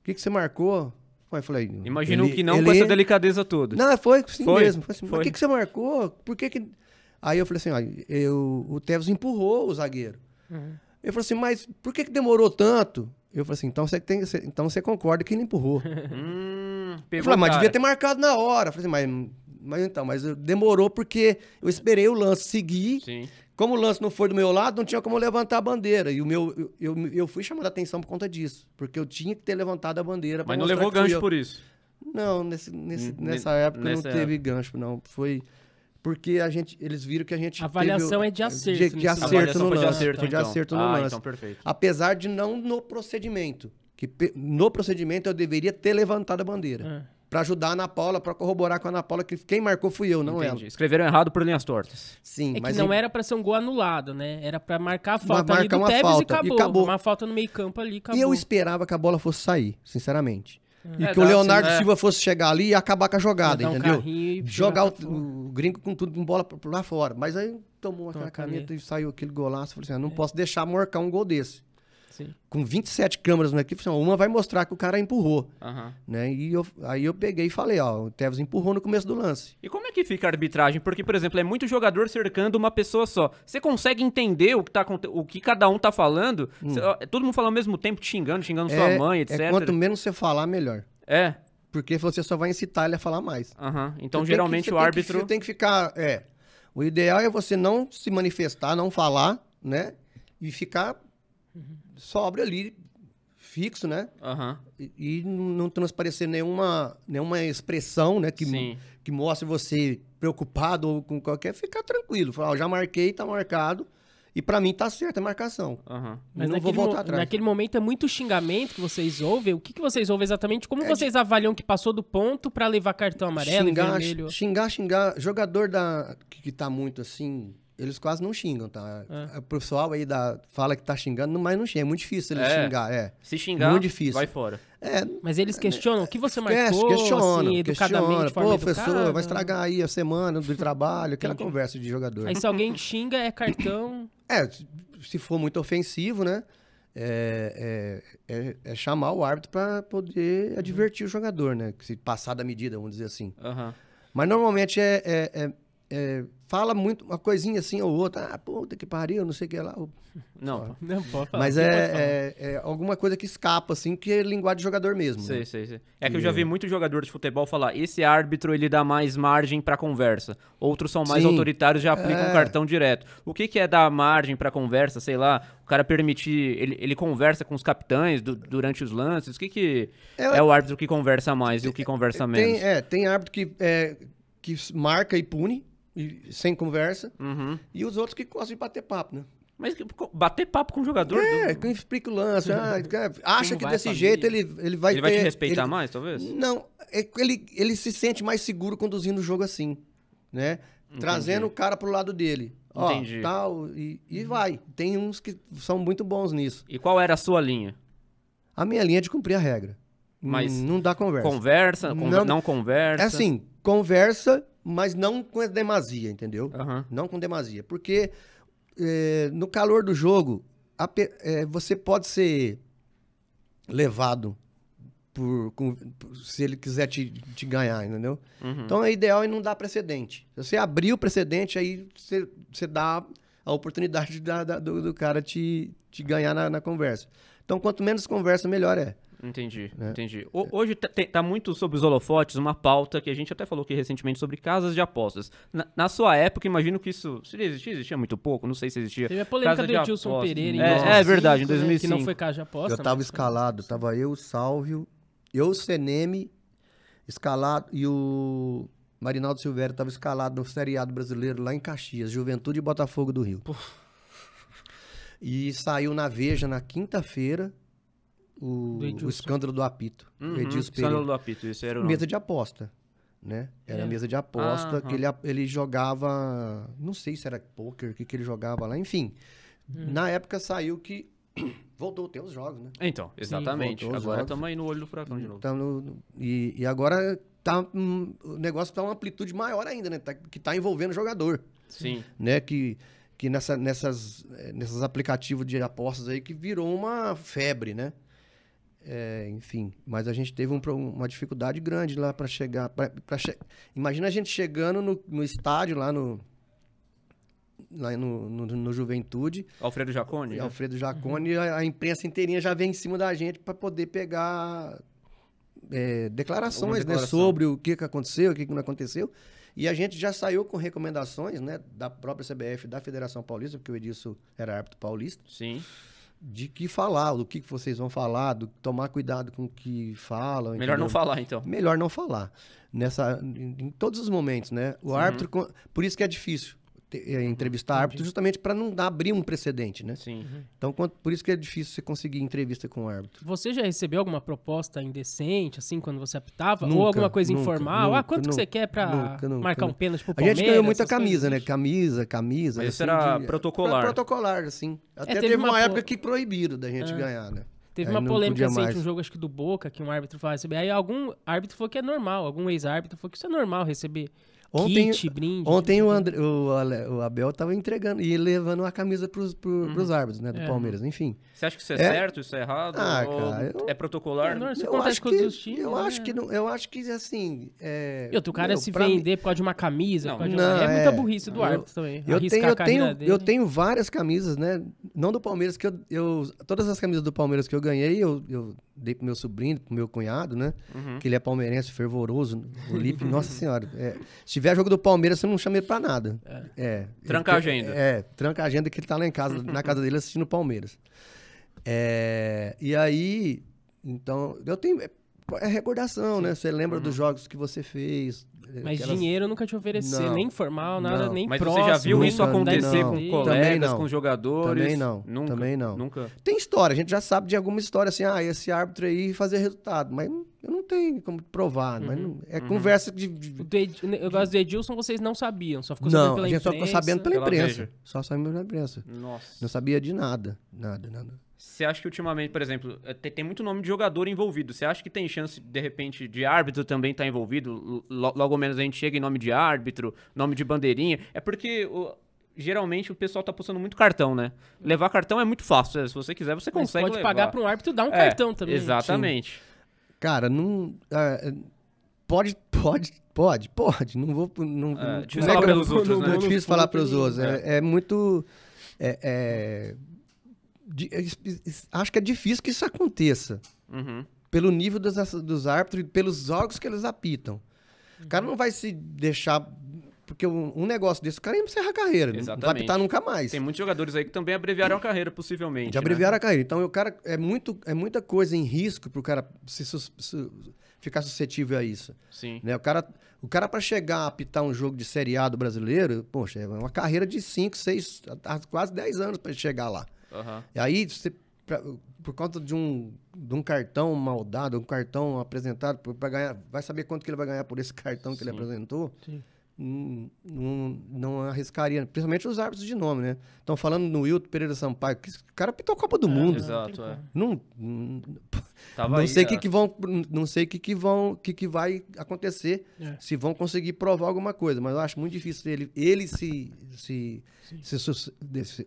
O que que você marcou?" Eu falei, Imagino ele, que não ele... com essa delicadeza toda. Não, foi assim foi, mesmo. Foi assim, foi. Mas o que, que você marcou? Por que, que Aí eu falei assim, ó, eu, o Tevez empurrou o zagueiro. Uhum. Eu falei assim, mas por que, que demorou tanto? Eu falei assim, então você, tem, você, então você concorda que ele empurrou. (laughs) (laughs) Hum. Pegou eu falei, ah, mas devia ter marcado na hora. falei assim, mas, mas então, mas demorou porque eu esperei o lance seguir. Sim. Como o lance não foi do meu lado, não tinha como levantar a bandeira. E o meu, eu, eu, eu fui chamando a atenção por conta disso. Porque eu tinha que ter levantado a bandeira. Mas não levou gancho eu... por isso? Não, nesse, nesse, nessa época nessa não teve época. gancho, não. Foi porque a gente, eles viram que a gente. A avaliação teve, é de acerto. De, de acerto no lance. de então. acerto, no ah, lance. Então, Apesar de não no procedimento que no procedimento eu deveria ter levantado a bandeira. É. Para ajudar a Ana Paula, para corroborar com a Ana Paula que quem marcou fui eu, não Entendi. ela. Escreveram errado por linhas tortas. Sim, é mas. Que não era para ser um gol anulado, né? Era para marcar a falta marcar ali do Tevez falta, e, acabou, Uma falta no meio-campo ali acabou. E eu esperava que a bola fosse sair, sinceramente. É. e é, que o Leonardo assim, Silva fosse chegar ali e acabar com a jogada, um entendeu? Jogar o, o, gringo com tudo com bola pra lá fora. Mas aí tomou aquela Toma caneta e saiu aquele golaço. Falei assim, ah, não é. posso deixar marcar um gol desse. Com 27 câmeras no equipe, assim, uma vai mostrar que o cara empurrou. Uhum. Né? E eu, aí eu peguei e falei, ó, o Tevez empurrou no começo do lance. E como é que fica a arbitragem? Porque, por exemplo, é muito jogador cercando uma pessoa só. Você consegue entender o que, tá, o que cada um tá falando? Hum. Cê, todo mundo fala ao mesmo tempo, te xingando, xingando é, sua mãe, etc. É quanto menos você falar, melhor. É. Porque você só vai incitar ele a falar mais. Uhum. Então, você geralmente que, o árbitro. Tem que, você tem que ficar. É. O ideal é você não se manifestar, não falar, né? E ficar uhum sobre ali, fixo, né? Uhum. E, e, não transparecer nenhuma, nenhuma expressão, né? Que, Sim. que mostre você preocupado ou com qualquer, ficar tranquilo. Falar, oh, já marquei, tá marcado. E para mim tá certa a marcação. Uhum. Mas não vou voltar atrás. Naquele momento é muito xingamento que vocês ouvem. O que, que vocês ouvem exatamente? Como é vocês de... avaliam que passou do ponto para levar cartão amarelo, xingar, vermelho? Xingar, xingar. Jogador da que, que tá muito assim, eles quase não xingam, tá? É. O pessoal aí da, fala que tá xingando, mas não xinga. É muito difícil eles é. xingar, é. Se xingar, muito difícil. vai fora. É, mas eles né, questionam o que você marcou, questionam, assim, educadamente, Pô, professor, vai estragar aí a semana do trabalho, aquela Entendi. conversa de jogador. Aí se alguém xinga, é cartão... É, se for muito ofensivo, né? É, é, é, é, chamar o árbitro para poder uhum. advertir o jogador, né? Se passar da medida, vamos dizer assim. Uhum. Mas normalmente é, é, é é, fala muito uma coisinha assim ou outra, ah, puta que pariu, não sei o que lá. Não, (laughs) não pode falar. Mas é, é, é, alguma coisa que escapa, assim, que é linguagem de jogador mesmo. Sei, né? sei, sei. É que eu já vi é. muito jogador de futebol falar, esse árbitro ele dá mais margem para conversa. Outros são mais Sim, autoritários, já aplicam é... cartão direto. O que, que é dar margem para conversa, sei lá, o cara permitir, ele, ele conversa com os capitães do, durante os lances, o que que é, é, o árbitro que conversa mais e o que é, conversa menos? Tem, é, tem árbitro que, que marca e pune, e sem conversa, uhum. e os outros que gostam de bater papo, né? Mas bater papo com o jogador. É, do... que explica o lance. (laughs) Ah, acha que desse jeito ele, ele vai. Ele ter, vai te respeitar ele, mais, talvez? Não, é ele, ele se sente mais seguro conduzindo o jogo assim, né? Entendi. Trazendo o cara pro lado dele. Entendi. Ó, tal, e, e uhum. vai. Tem uns que são muito bons nisso. E qual era a sua linha? A minha linha é de cumprir a regra. Mas. Não dá conversa. Conversa, não, não conversa. É assim, conversa mas não com demasia, entendeu? Uhum. Não com demasia. Porque é, no calor do jogo, a, é, você pode ser levado por, com, por, se ele quiser te, te ganhar, entendeu? Uhum. Então é ideal e não dar precedente. Se você abrir o precedente, aí você, você dá a oportunidade da, da, do, do, cara te, te ganhar na, na conversa. Então, quanto menos conversa, melhor é. Entendi, né? entendi. O, é. hoje está muito sobre os holofotes uma pauta que a gente até falou aqui recentemente sobre casas de apostas. Na, na sua época, imagino que isso se existia, existia muito pouco, não sei se existia. Teve a polêmica casa do Edilson Pereira é, em é, 2005, é verdade, em 2005. Né, que não foi casa de apostas. Eu estava né? escalado, estava eu, o Salvio, eu, o Seneme, escalado e o Marinaldo Silveira estava escalado no seriado brasileiro lá em Caxias, Juventude e Botafogo do Rio. E saiu na Veja na quinta-feira o, o escândalo do apito. Uhum, o escândalo do apito, isso era o nome. Mesa de aposta, né? Era é. mesa de aposta ah, que ele, ele jogava, não sei se era poker, o que, que ele jogava lá, enfim. Hum. Na época saiu que (clears throat) voltou ter os jogos, né? Então, exatamente. Sim, agora estamos aí no olho do furacão de novo. Tá no, e, e, agora tá, um, o negócio está uma amplitude maior ainda, né? Tá, que está envolvendo o jogador. Sim. Né? Que, que nessa, nessas, eh, nessas aplicativos de apostas aí que virou uma febre, né? É, enfim, mas a gente teve um, uma dificuldade grande lá para chegar. Pra, pra che... Imagina a gente chegando no, no estádio lá no, lá no, no, no, Juventude. Alfredo Jacone? Né? Alfredo uhum. Jacone, uhum. a, a, imprensa inteirinha já vem em cima da gente para poder pegar é, declarações né, sobre o que, que aconteceu, o que, que não aconteceu. E a gente já saiu com recomendações né, da própria CBF, da Federação Paulista, porque o Edilson era árbitro paulista. Sim de que falar, do que vocês vão falar, do, tomar cuidado com o que falam. Melhor entendeu? não falar, então. Melhor não falar. Nessa, em, em todos os momentos, né? O uhum. árbitro. Por isso que é difícil ter, eh, entrevistar uhum, árbitro justamente para não abrir um precedente, né? Sim. Uhum. Então, quanto, por isso que é difícil você conseguir entrevista com o árbitro. Você já recebeu alguma proposta indecente, assim, quando você apitava? Nunca, Ou alguma coisa nunca, informal? Nunca, ah, quanto que você quer para marcar um pênalti pro Palmeiras? A gente ganhou muita camisa, coisas. né? Camisa, camisa. Mas isso assim, era de, é, protocolar. Protocolar, assim. É, Até é, teve, teve, uma, uma época que proibiram da gente ah. ganhar, né? Teve aí uma polêmica recente, assim, um jogo acho que do Boca, que um árbitro falou receber. Assim, aí algum árbitro falou que é normal, algum ex-árbitro falou que isso é normal receber Ontem, Kit, brinde. Ontem tipo o, assim. André, o, o Abel estava entregando e levando a camisa para os uhum. árbitros, né? Do é. Palmeiras, enfim. Você acha que isso é, é... certo, isso é errado? Ah, cara, eu... É protocolar? É, não, isso eu acontece com que, os times. Eu, né? acho que não, eu acho que, assim... É... Eu, o cara meu, se vender mim... por causa de uma camisa, não, não uma... É, é, muita burrice do eu, árbitro também. Eu tenho, eu, tenho, dele. eu tenho várias camisas, né? Não do Palmeiras, que eu, eu... Todas as camisas do Palmeiras que eu ganhei, eu, eu dei pro meu sobrinho, pro meu cunhado, né? Uhum. Que ele é palmeirense, fervoroso. O Lipe, (laughs) nossa senhora. É, se tiver jogo do Palmeiras, você não chama ele pra nada. É. é tranca a agenda. É, tranca a agenda que ele tá lá em casa, na casa dele assistindo o Palmeiras. É, e aí, então, eu tenho. É, é recordação, Sim. né? Você lembra uhum. dos jogos que você fez, mas aquelas... dinheiro nunca te oferecer, não, nem formal, nada, não. nem Mas próximo, você já viu isso acontecer não, com colegas, com jogadores? Também não. Nunca, também não. Nunca. Tem história, a gente já sabe de alguma história assim, ah, esse árbitro aí fazer resultado, mas eu não tenho como provar, uhum, mas não, é uhum. conversa de, de, eu gosto do Edilson, vocês não sabiam, só ficou não, sabendo pela imprensa. Não, a gente só ficou sabendo pela imprensa. Só sabendo pela imprensa. Nossa. Não sabia de nada, nada, nada. Você acha que ultimamente, por exemplo, eh, tem, tem, muito nome de jogador envolvido. Você acha que tem chance, de repente, de árbitro também estar tá envolvido? L logo menos a gente chega em nome de árbitro, nome de bandeirinha. É porque o, geralmente o pessoal tá postando muito cartão, né? Hum. Levar cartão é muito fácil. Né? Se você quiser, você consegue. Mas pode levar. pagar para um árbitro dar um é, cartão também. Exatamente. Sim. Cara, não. Uh, pode, pode, pode, pode. Não vou. Não, é, não, é não, é, outros, não, né? não, não, não, não, não, não, não, não, não, é, acho que é difícil que isso aconteça. Uhum. Pelo nível dos, dos árbitros e pelos jogos que eles apitam. Uhum. O cara não vai se deixar. Porque um, negócio desse, o cara ia encerrar a carreira. Exatamente. Não vai apitar nunca mais. Tem muitos jogadores aí que também abreviaram a carreira, possivelmente. De né? abreviaram né? a carreira. Então, o cara. É, muito, é muita coisa em risco pro cara se, se, se ficar suscetível a isso. Sim. Né? O cara, o cara para chegar a apitar um jogo de A do brasileiro, poxa, é uma carreira de 5, 6, quase 10 anos para chegar lá. Uhum. E aí, você, pra, por conta de um, de um cartão maldado, um cartão apresentado, para ganhar, vai saber quanto que ele vai ganhar por esse cartão Sim. que ele apresentou. Sim. Hum, não, não, arriscaria, principalmente os árbitros de nome, né? Estão falando no Wilton Pereira Sampaio, que o cara pintou a Copa do é, Mundo. Exato, é. Não, não, não sei o que, é. que vão, não sei que que vão, que que vai acontecer, é. se vão conseguir provar alguma coisa, mas eu acho muito difícil ele, ele se se, se, se, se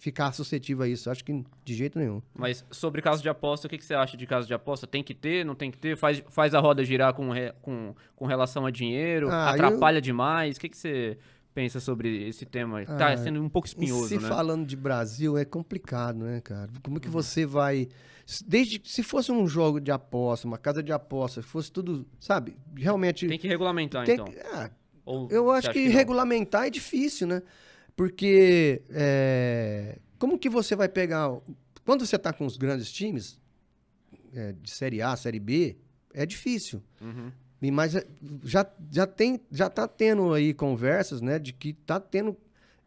ficar suscetível a isso. Acho que de jeito nenhum. Mas sobre caso de aposta, o que, que você acha de caso de aposta? Tem que ter, não tem que ter? Faz, faz a roda girar com, re, com, com relação a dinheiro? Ah, atrapalha eu... demais? O que, que você pensa sobre esse tema? Tá ah, tá sendo um pouco espinhoso, se né? falando de Brasil, é complicado, né, cara? Como é que você vai... Desde se fosse um jogo de aposta, uma casa de aposta, fosse tudo, sabe? Realmente... Tem que regulamentar, tem... então. Ah, Ou eu acho que, que regulamentar é difícil, né? Porque é, como que você vai pegar. Quando você está com os grandes times, é, de Série A, Série B, é difícil. Uhum. Mas é, já, já tem já tá tendo aí conversas, né, de que tá tendo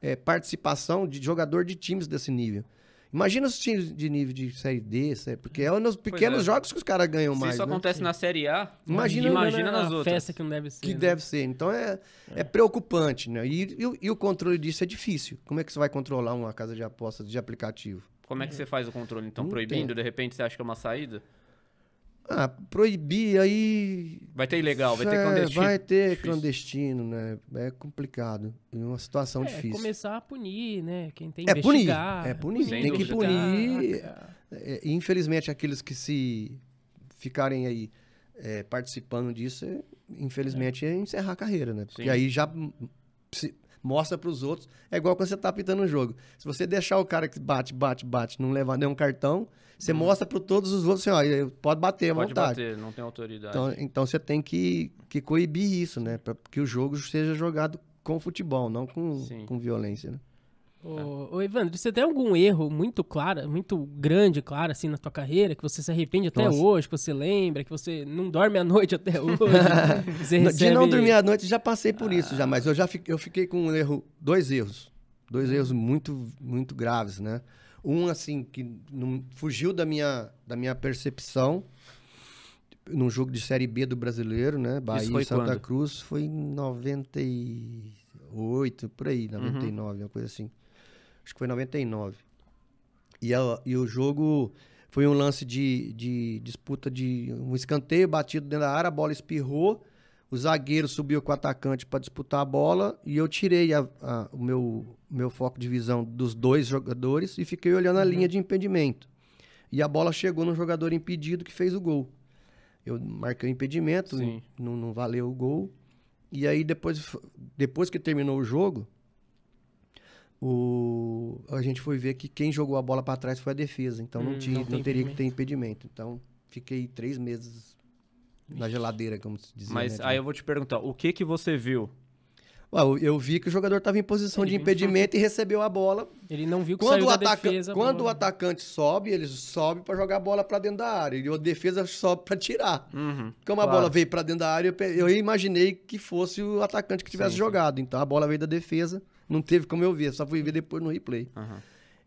é, participação de jogador de times desse nível. Imagina os times de nível de Série D, série, porque é nos pequenos é. jogos que os caras ganham Se mais. Se isso né? acontece na Série A, imagina, imagina nas outras. festa que não deve ser. Que né? deve ser. Então é, é. é preocupante, né? E, e, e, o controle disso é difícil. Como é que você vai controlar uma casa de apostas de aplicativo? Como é que você faz o controle, então? Não proibindo? Tem. De repente você acha que é uma saída? Ah, proibir aí. Vai ter ilegal, vai é, ter clandestino. Vai ter Difícil. clandestino, né? É complicado. É uma situação é, difícil. começar a punir, né? Quem tem é punir. É punir. Sem tem dúvida. que punir. É, é, infelizmente, aqueles que se ficarem aí é, participando disso, é, infelizmente, é. encerrar a carreira, né? Porque Sim. aí já se, mostra para os outros. É igual quando você tá apitando um jogo. Se você deixar o cara que bate, bate, bate, não levar nenhum cartão, você hum. mostra para todos os outros assim, ó, pode bater à pode vontade. Pode bater, não tem autoridade. Então, então você tem que, que coibir isso, né? Para que o jogo seja jogado com futebol, não com, com violência, né? Ô, é. ô, Evandro, você tem algum erro muito claro, muito grande, claro, assim, na tua carreira, que você se arrepende até Nossa. hoje, que você lembra, que você não dorme à noite até hoje? recebe... (laughs) De não dormir à noite, já passei por ah. isso, já, mas eu já fiquei, eu fiquei com um erro, dois erros. Dois hum. erros muito, muito graves, né? Um, assim, que não, fugiu da minha, da minha percepção num jogo de Série B do brasileiro, né? Bahia e Santa quando? Cruz, foi em 98, por aí, 99, uhum. uma coisa assim acho que foi 99. E, a, e o jogo foi um lance de, de disputa de um escanteio batido dentro da área, a bola espirrou, o zagueiro subiu com o atacante para disputar a bola e eu tirei a, a, o meu, meu foco de visão dos dois jogadores e fiquei olhando a uhum. linha de impedimento. E a bola chegou no jogador impedido que fez o gol. Eu marquei o impedimento, não, não valeu o gol. E aí depois, depois que terminou o jogo, o, a gente foi ver que quem jogou a bola para trás foi a defesa, então não, hum, tinha, não, não teria que ter impedimento. Então fiquei três meses na geladeira, como se dizia. Mas né? aí eu vou te perguntar, o que que você viu? Ah, eu vi que o jogador estava em posição ele de impedimento e recebeu a bola. Ele não viu que quando saiu o ataca... defesa. Quando bola. o atacante sobe, ele sobe para jogar a bola para dentro da área. E a defesa sobe para tirar. Uhum, Como claro. a bola veio para dentro da área, eu imaginei que fosse o atacante que tivesse sim, jogado. Sim. Então a bola veio da defesa não teve como eu ver, só fui ver depois no replay. Uhum.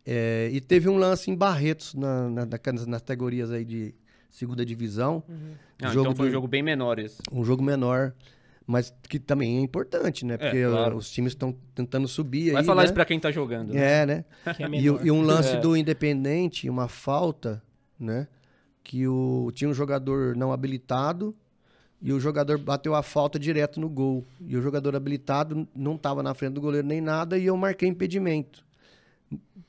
É, e teve um lance em Barretos, na, na, na nas categorias aí de segunda divisão. Uhum. Não, ah, então foi um jogo bem menor esse. Um jogo menor, mas que também é importante, né? É, Porque é, claro. Ah, os times estão tentando subir Vai aí, falar né? isso pra quem tá jogando. Né? É, né? (laughs) É e, e, um lance é. do Independente, uma falta, né? Que o, tinha um jogador não habilitado e o jogador bateu a falta direto no gol. E o jogador habilitado não estava na frente do goleiro nem nada e eu marquei impedimento.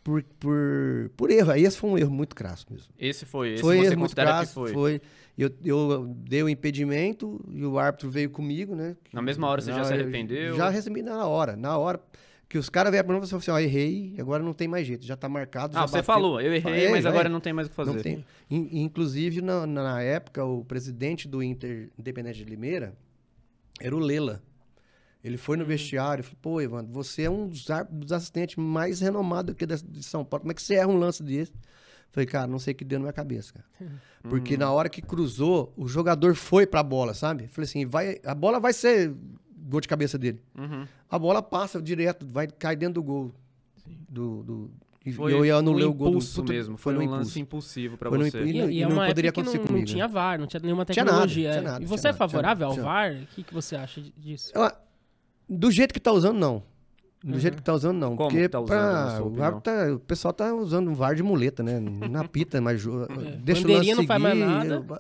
Por, por, por erro. Aí esse foi um erro muito crasso mesmo. Esse foi, esse foi você erro considera crasso, que foi? Foi. Eu, eu dei o um impedimento e o árbitro veio comigo, né? Na mesma hora você na, já se arrependeu? Já recebi na hora. Na hora, que os caras vieram pra mim e falam assim, ó, errei, agora não tem mais jeito, já tá marcado. Ah, você bateu. falou, eu errei, mas é, agora é. não tem mais o que fazer. Não tem. Inclusive, na, na época, o presidente do Inter Independente de Limeira era o Lela. Ele foi no uhum. vestiário e falou: pô, Evandro, você é um dos assistentes mais renomados aqui de São Paulo. Como é que você erra um lance desse? Falei, cara, não sei o que deu na minha cabeça, cara. (laughs) Porque hum. na hora que cruzou, o jogador foi pra bola, sabe? Falei assim: vai, a bola vai ser gol de cabeça dele. Uhum. A bola passa direto, vai cai dentro do gol. Do, do, e foi eu ia anular um o gol do puto, mesmo. Foi, foi um impulso. lance impulsivo para você. E, e, e não poderia acontecer não, comigo. Não tinha VAR, não tinha nenhuma tecnologia. Tinha é nada, tinha nada, e você é favorável ao VAR? O que, que você acha disso? do jeito que tá usando, não. Do uhum. jeito que tá usando, não. Como Porque tá usando, pra... o, tá, o pessoal tá usando um VAR de muleta, né? Na pita, mas... É, deixa o lance não seguir, faz mais nada. Eu...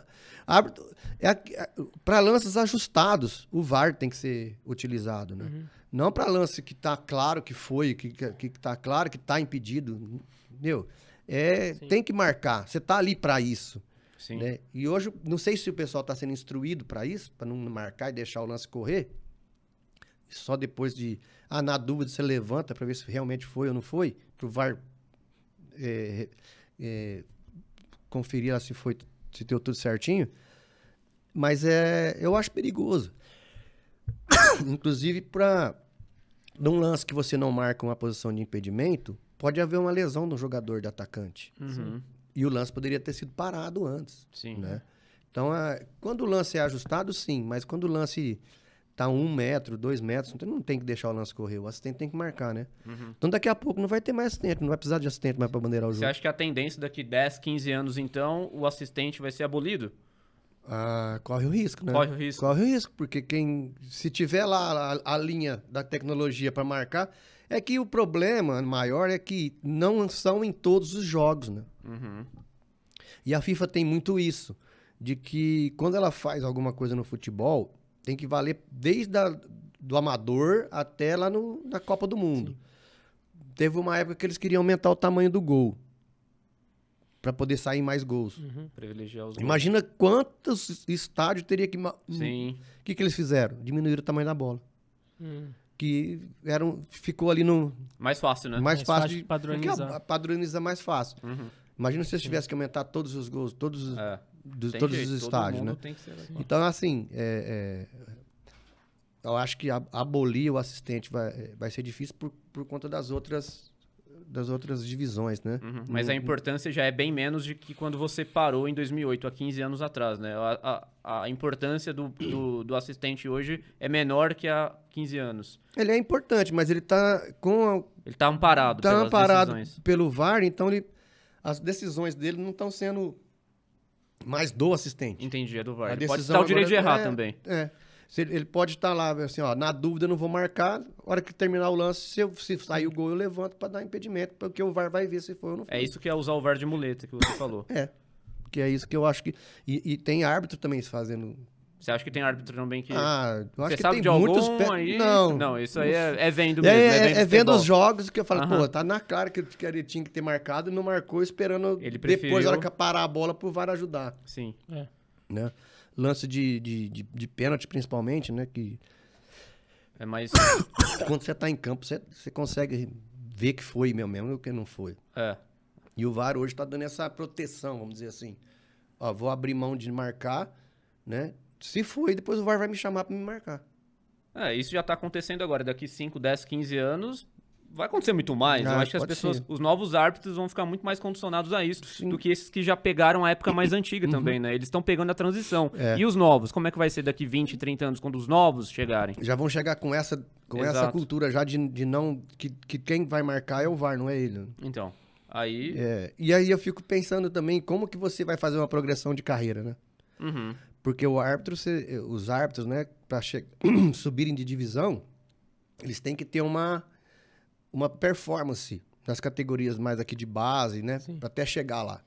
Árbitro... É, é para lances ajustados, o VAR tem que ser utilizado, né? Uhum. Não para lance que está claro que foi, que, que, que tá claro que está impedido, meu. É, tem que marcar. Você está ali para isso. Sim. Né? E hoje, não sei se o pessoal está sendo instruído para isso, para não marcar e deixar o lance correr. Só depois de. Ah, na dúvida você levanta para ver se realmente foi ou não foi, para o VAR é, é, conferir se foi se deu tudo certinho. Mas é, eu acho perigoso. (coughs) Inclusive, para num lance que você não marca uma posição de impedimento, pode haver uma lesão no jogador de atacante. Uhum. E o lance poderia ter sido parado antes. Sim. Né? Então, a, quando o lance é ajustado, sim, mas quando o lance tá um metro, dois metros, não tem, não tem que deixar o lance correr. O assistente tem que marcar, né? Uhum. Então daqui a pouco não vai ter mais assistente, não vai precisar de assistente mais para bandeirar o jogo. Você acha que a tendência daqui 10, 15 anos, então, o assistente vai ser abolido? Ah, corre o risco, né? Corre o risco. Corre o risco, porque quem se tiver lá a, a linha da tecnologia para marcar, é que o problema maior é que não são em todos os jogos, né? Uhum. E a FIFA tem muito isso, de que quando ela faz alguma coisa no futebol, tem que valer desde a, do amador até lá no, na Copa do Mundo. Sim. Teve uma época que eles queriam aumentar o tamanho do gol para poder sair mais gols. Uhum. Privilegiar os Imagina gols. quantos estádios teria que. Sim. O que, que eles fizeram? Diminuíram o tamanho da bola. Hum. Que era um... ficou ali no. Mais fácil, né? Mais, mais fácil, fácil de padronizar. padroniza mais fácil. Uhum. Imagina se eles tivessem que aumentar todos os gols, todos, os... é. Do, todos jeito, os estádios, né? Assim. então, assim, é, é... eu acho que abolir o assistente vai, é, vai ser difícil por, por conta das outras das outras divisões, né? Uhum. uhum. Mas a importância já é bem menos de que quando você parou em 2008, há 15 anos atrás, né? A, a, a importância do, do, do, assistente hoje é menor que há 15 anos. Ele é importante, mas ele tá com... A... Ele tá amparado tá pelas amparado decisões. pelo VAR, então ele... as decisões dele não estão sendo mais do assistente. Entendi, é do VAR. A ele pode estar o direito de errar é, também. É ele pode estar tá lá, assim, ó, na dúvida eu não vou marcar. Na hora que terminar o lance, se, eu, se sair o gol, eu levanto para dar impedimento, porque o VAR vai ver se foi ou não é foi. É isso que é usar o VAR de muleta que você falou. É. Que é isso que eu acho que. E, e tem árbitro também fazendo. Você acha que tem árbitro também que. Ah, eu acho você que sabe tem de muitos algum pe... aí? Não. Não, isso aí é, é vendo é, mesmo. É, é, vendo, é vendo os jogos que eu falo, pô, tá na cara que ele tinha que ter marcado e não marcou, esperando ele preferiu... depois, na hora que parar a bola, pro VAR ajudar. Sim. É. Né? lance de, de, de, de pênalti, principalmente, né? Que. É mais. (coughs) Quando você tá em campo, você, você consegue ver que foi meu mesmo e que não foi. É. E o VAR hoje tá dando essa proteção, vamos dizer assim. Ó, vou abrir mão de marcar, né? Se foi, depois o VAR vai me chamar para me marcar. É, isso já tá acontecendo agora. Daqui 5, 10, 15 anos, vai acontecer muito mais. Ah, eu acho que as pessoas, ser. os novos árbitros vão ficar muito mais condicionados a isso Sim. do que esses que já pegaram a época mais uhum. antiga uhum. também, né? Eles estão pegando a transição. É. E os novos, como é que vai ser daqui 20, 30 anos quando os novos chegarem? Já vão chegar com essa com Exato. essa cultura já de, de não que, que quem vai marcar é o VAR, não é ele. Então, aí é. E aí eu fico pensando também como que você vai fazer uma progressão de carreira, né? Uhum. Porque o árbitro, os árbitros, né, para (clears throat) subirem de divisão, eles têm que ter uma uma performance nas categorias mais aqui de base, né? Para até chegar lá.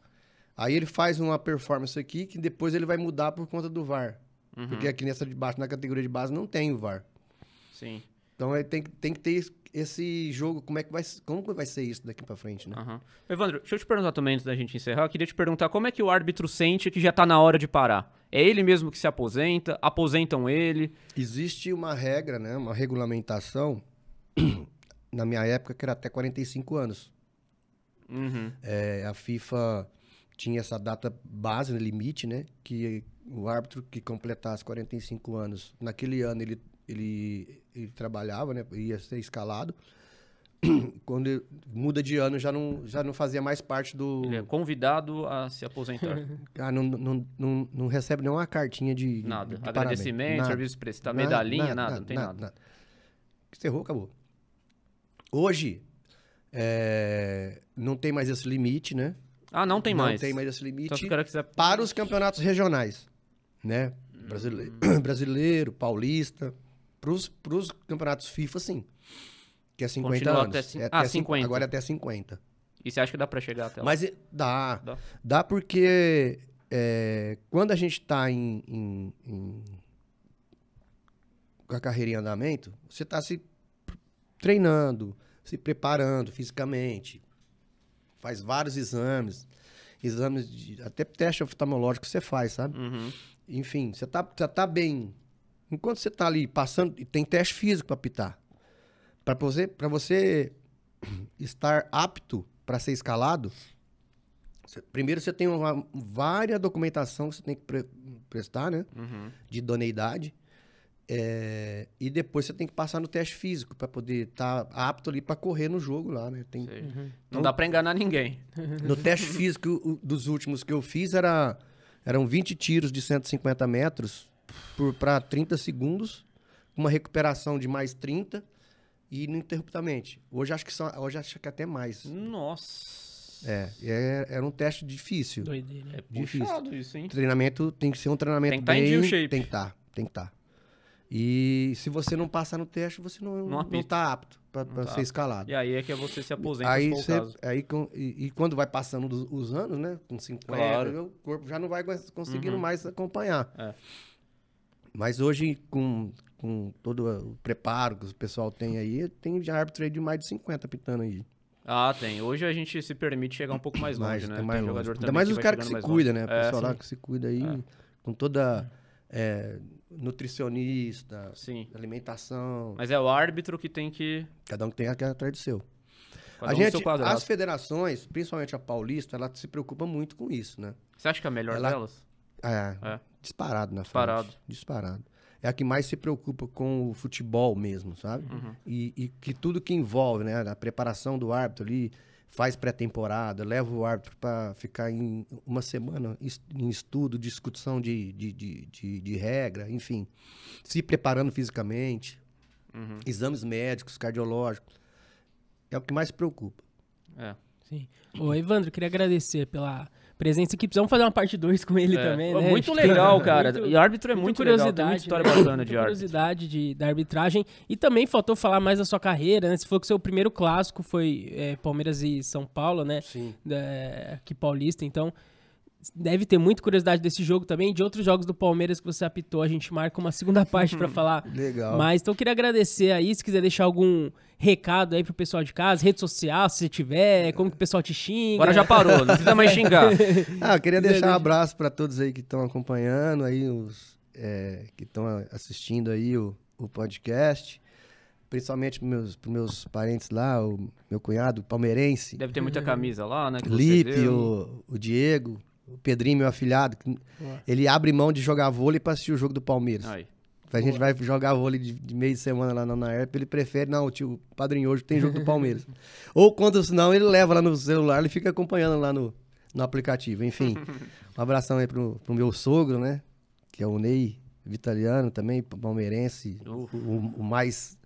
Aí ele faz uma performance aqui que depois ele vai mudar por conta do VAR. Uhum. Porque aqui nessa de baixo, na categoria de base, não tem o VAR. Sim. Então ele tem, tem que ter esse jogo, como é que vai, como vai ser isso daqui para frente, né? Uhum. Evandro, deixa eu te perguntar também antes da gente encerrar. Eu queria te perguntar como é que o árbitro sente que já tá na hora de parar? É ele mesmo que se aposenta? Aposentam ele? Existe uma regra, né? Uma regulamentação na minha época, que era até 45 anos. Uhum. É, a FIFA tinha essa data base, né, limite, né? Que o árbitro que completasse 45 anos, naquele ano ele, ele, ele trabalhava, né? Ia ser escalado. (clears throat) Quando ele, muda de ano, já não, já não fazia mais parte do. Ele é convidado a se aposentar. (laughs) ah, não, não, não, não, recebe nenhuma cartinha de. Nada. De Agradecimento, nada. serviço prestado, medalhinha, nada, nada, nada, não tem nada. nada. Você errou, acabou. Hoje, é, não tem mais esse limite, né? Ah, não tem não mais. Não tem mais esse então, limite então, cara quiser... para os campeonatos regionais, né? Hum. (clears throat) Brasileiro, paulista, para os campeonatos FIFA, sim. Que é 50 Continua anos. Até, é, ah, até 50. Agora é até 50. E você acha que dá para chegar até lá? Mas eh, dá. Dá, dá porque é, quando a gente está em, em, em, com a carreira em andamento, você está se treinando, se preparando fisicamente, faz vários exames, exames de, até teste oftalmológico você faz, sabe? Uhum. Enfim, você tá, você tá bem. Enquanto você tá ali passando, tem teste físico para pitar. Para você, para você (clears throat) estar apto para ser escalado, cê, primeiro você tem uma, várias documentação que você tem que pre, prestar, né? Uhum. De idoneidade. É, e depois você tem que passar no teste físico para poder estar tá apto ali para correr no jogo lá, né? Tem, uhum. Então Não dá para enganar ninguém. (laughs) No teste físico dos últimos que eu fiz era, eram 20 tiros de 150 metros para 30 segundos, uma recuperação de mais 30 e ininterruptamente. Hoje acho que são, hoje acho que é até mais. Nossa. É, é, era um teste difícil. Doideira. É difícil. isso, hein? Treinamento tem que ser um treinamento tem que tá bem, tá bem... Em shape. Tem que estar, tá, tem que estar. Tá. E se você não passar no teste, você não, não, não tá apto para tá ser escalado. E aí é que você se aposenta, aí se você, Aí, e, e, quando vai passando dos, os anos, né? Com 50, claro. o corpo já não vai conseguindo uhum. mais acompanhar. É. Mas hoje, com, com todo o preparo que o pessoal tem aí, tem já árbitro de mais de 50 pitando aí. Ah, tem. Hoje a gente se permite chegar um pouco mais longe, mais, né? mais tem longe. Ainda mais os caras que se cuidam, né? O é, pessoal lá que se cuida aí, é. com toda é, nutricionista, Sim. alimentação. Mas é o árbitro que tem que. Cada um que tem é atrás do seu. Cada a um gente, as federações, principalmente a paulista, ela se preocupa muito com isso, né? Você acha que é a melhor ela... delas? É, é, disparado na disparado. frente. Disparado. É a que mais se preocupa com o futebol mesmo, sabe? Uhum. E, e que tudo que envolve, né? A preparação do árbitro ali, faz pré-temporada, leva o árbitro para ficar em uma semana em estudo, discussão de, de, de, de, de regra, enfim, se preparando fisicamente, uhum. exames médicos, cardiológicos. É o que mais preocupa. É. Sim. Ô, Evandro, queria agradecer pela presença aqui. Precisamos fazer uma parte 2 com ele é. também, né? Muito legal, cara. Muito, e árbitro é muito curiosidade, legal. Tem história bacana de curiosidade de, da arbitragem. E também faltou falar mais da sua carreira, né? Você falou que seu primeiro clássico foi é, Palmeiras e São Paulo, né? Sim. É, aqui paulista, então deve ter muita curiosidade desse jogo também, de outros jogos do Palmeiras que você apitou. A gente marca uma segunda parte para (laughs) falar. Legal. Mas então queria agradecer aí, se quiser deixar algum recado aí pro pessoal de casa, rede social, se tiver, como que o pessoal te xinga. Agora já parou, não precisa mais xingar. (laughs) ah, queria deixar um abraço para todos aí que estão acompanhando, aí os é, que estão assistindo aí o, o podcast principalmente para meus, pros meus parentes lá, o meu cunhado palmeirense. Deve ter muita uhum. camisa lá, né? Lipe, o, o Diego, o Pedrinho, meu afilhado, ele abre mão de jogar vôlei pra assistir o jogo do Palmeiras. Aí. A gente vai jogar vôlei de, de meio de semana lá na, na ele prefere, não, tio, padrinho, hoje tem jogo do Palmeiras. (laughs) Ou quando não, ele leva lá no celular, ele fica acompanhando lá no, no aplicativo. Enfim, (laughs) um abração aí pro, pro meu sogro, né? Que é o Ney Vitaliano também, palmeirense, o, o, mais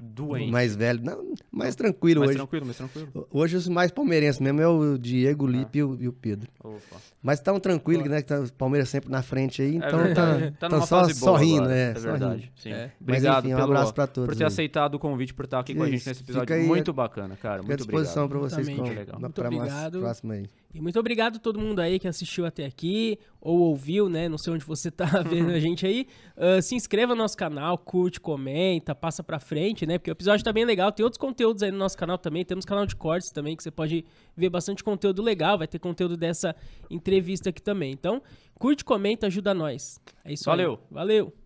doente. Mais velho. Não, mais tranquilo mais hoje. Tranquilo, mais tranquilo. Hoje os mais palmeirenses mesmo é o Diego, o Lipe ah. e, o, e, o, Pedro. Opa. Mas tão tranquilo, né? Que tá, o Palmeiras sempre na frente aí, é então é (laughs) tá, tá, só, sorrindo rindo, agora. é. É verdade. Sim. É. Mas enfim, um abraço pra todos. Por ter aceitado o convite, por estar aqui com a gente nesse episódio. Aí, muito bacana, cara. Muito à disposição obrigado. pra vocês. Com, legal. Muito obrigado. aí. E muito obrigado a todo mundo aí que assistiu até aqui ou ouviu, né? Não sei onde você tá (laughs) vendo a uhum. gente aí. Uh, se inscreva no nosso canal, curte, comenta, passa pra frente, né? Porque o episódio tá bem legal. Tem outros conteúdos aí no nosso canal também. Temos canal de cortes também, que você pode ver bastante conteúdo legal. Vai ter conteúdo dessa entrevista aqui também. Então, curte, comenta, ajuda nós. É isso Valeu. aí. Valeu. Valeu.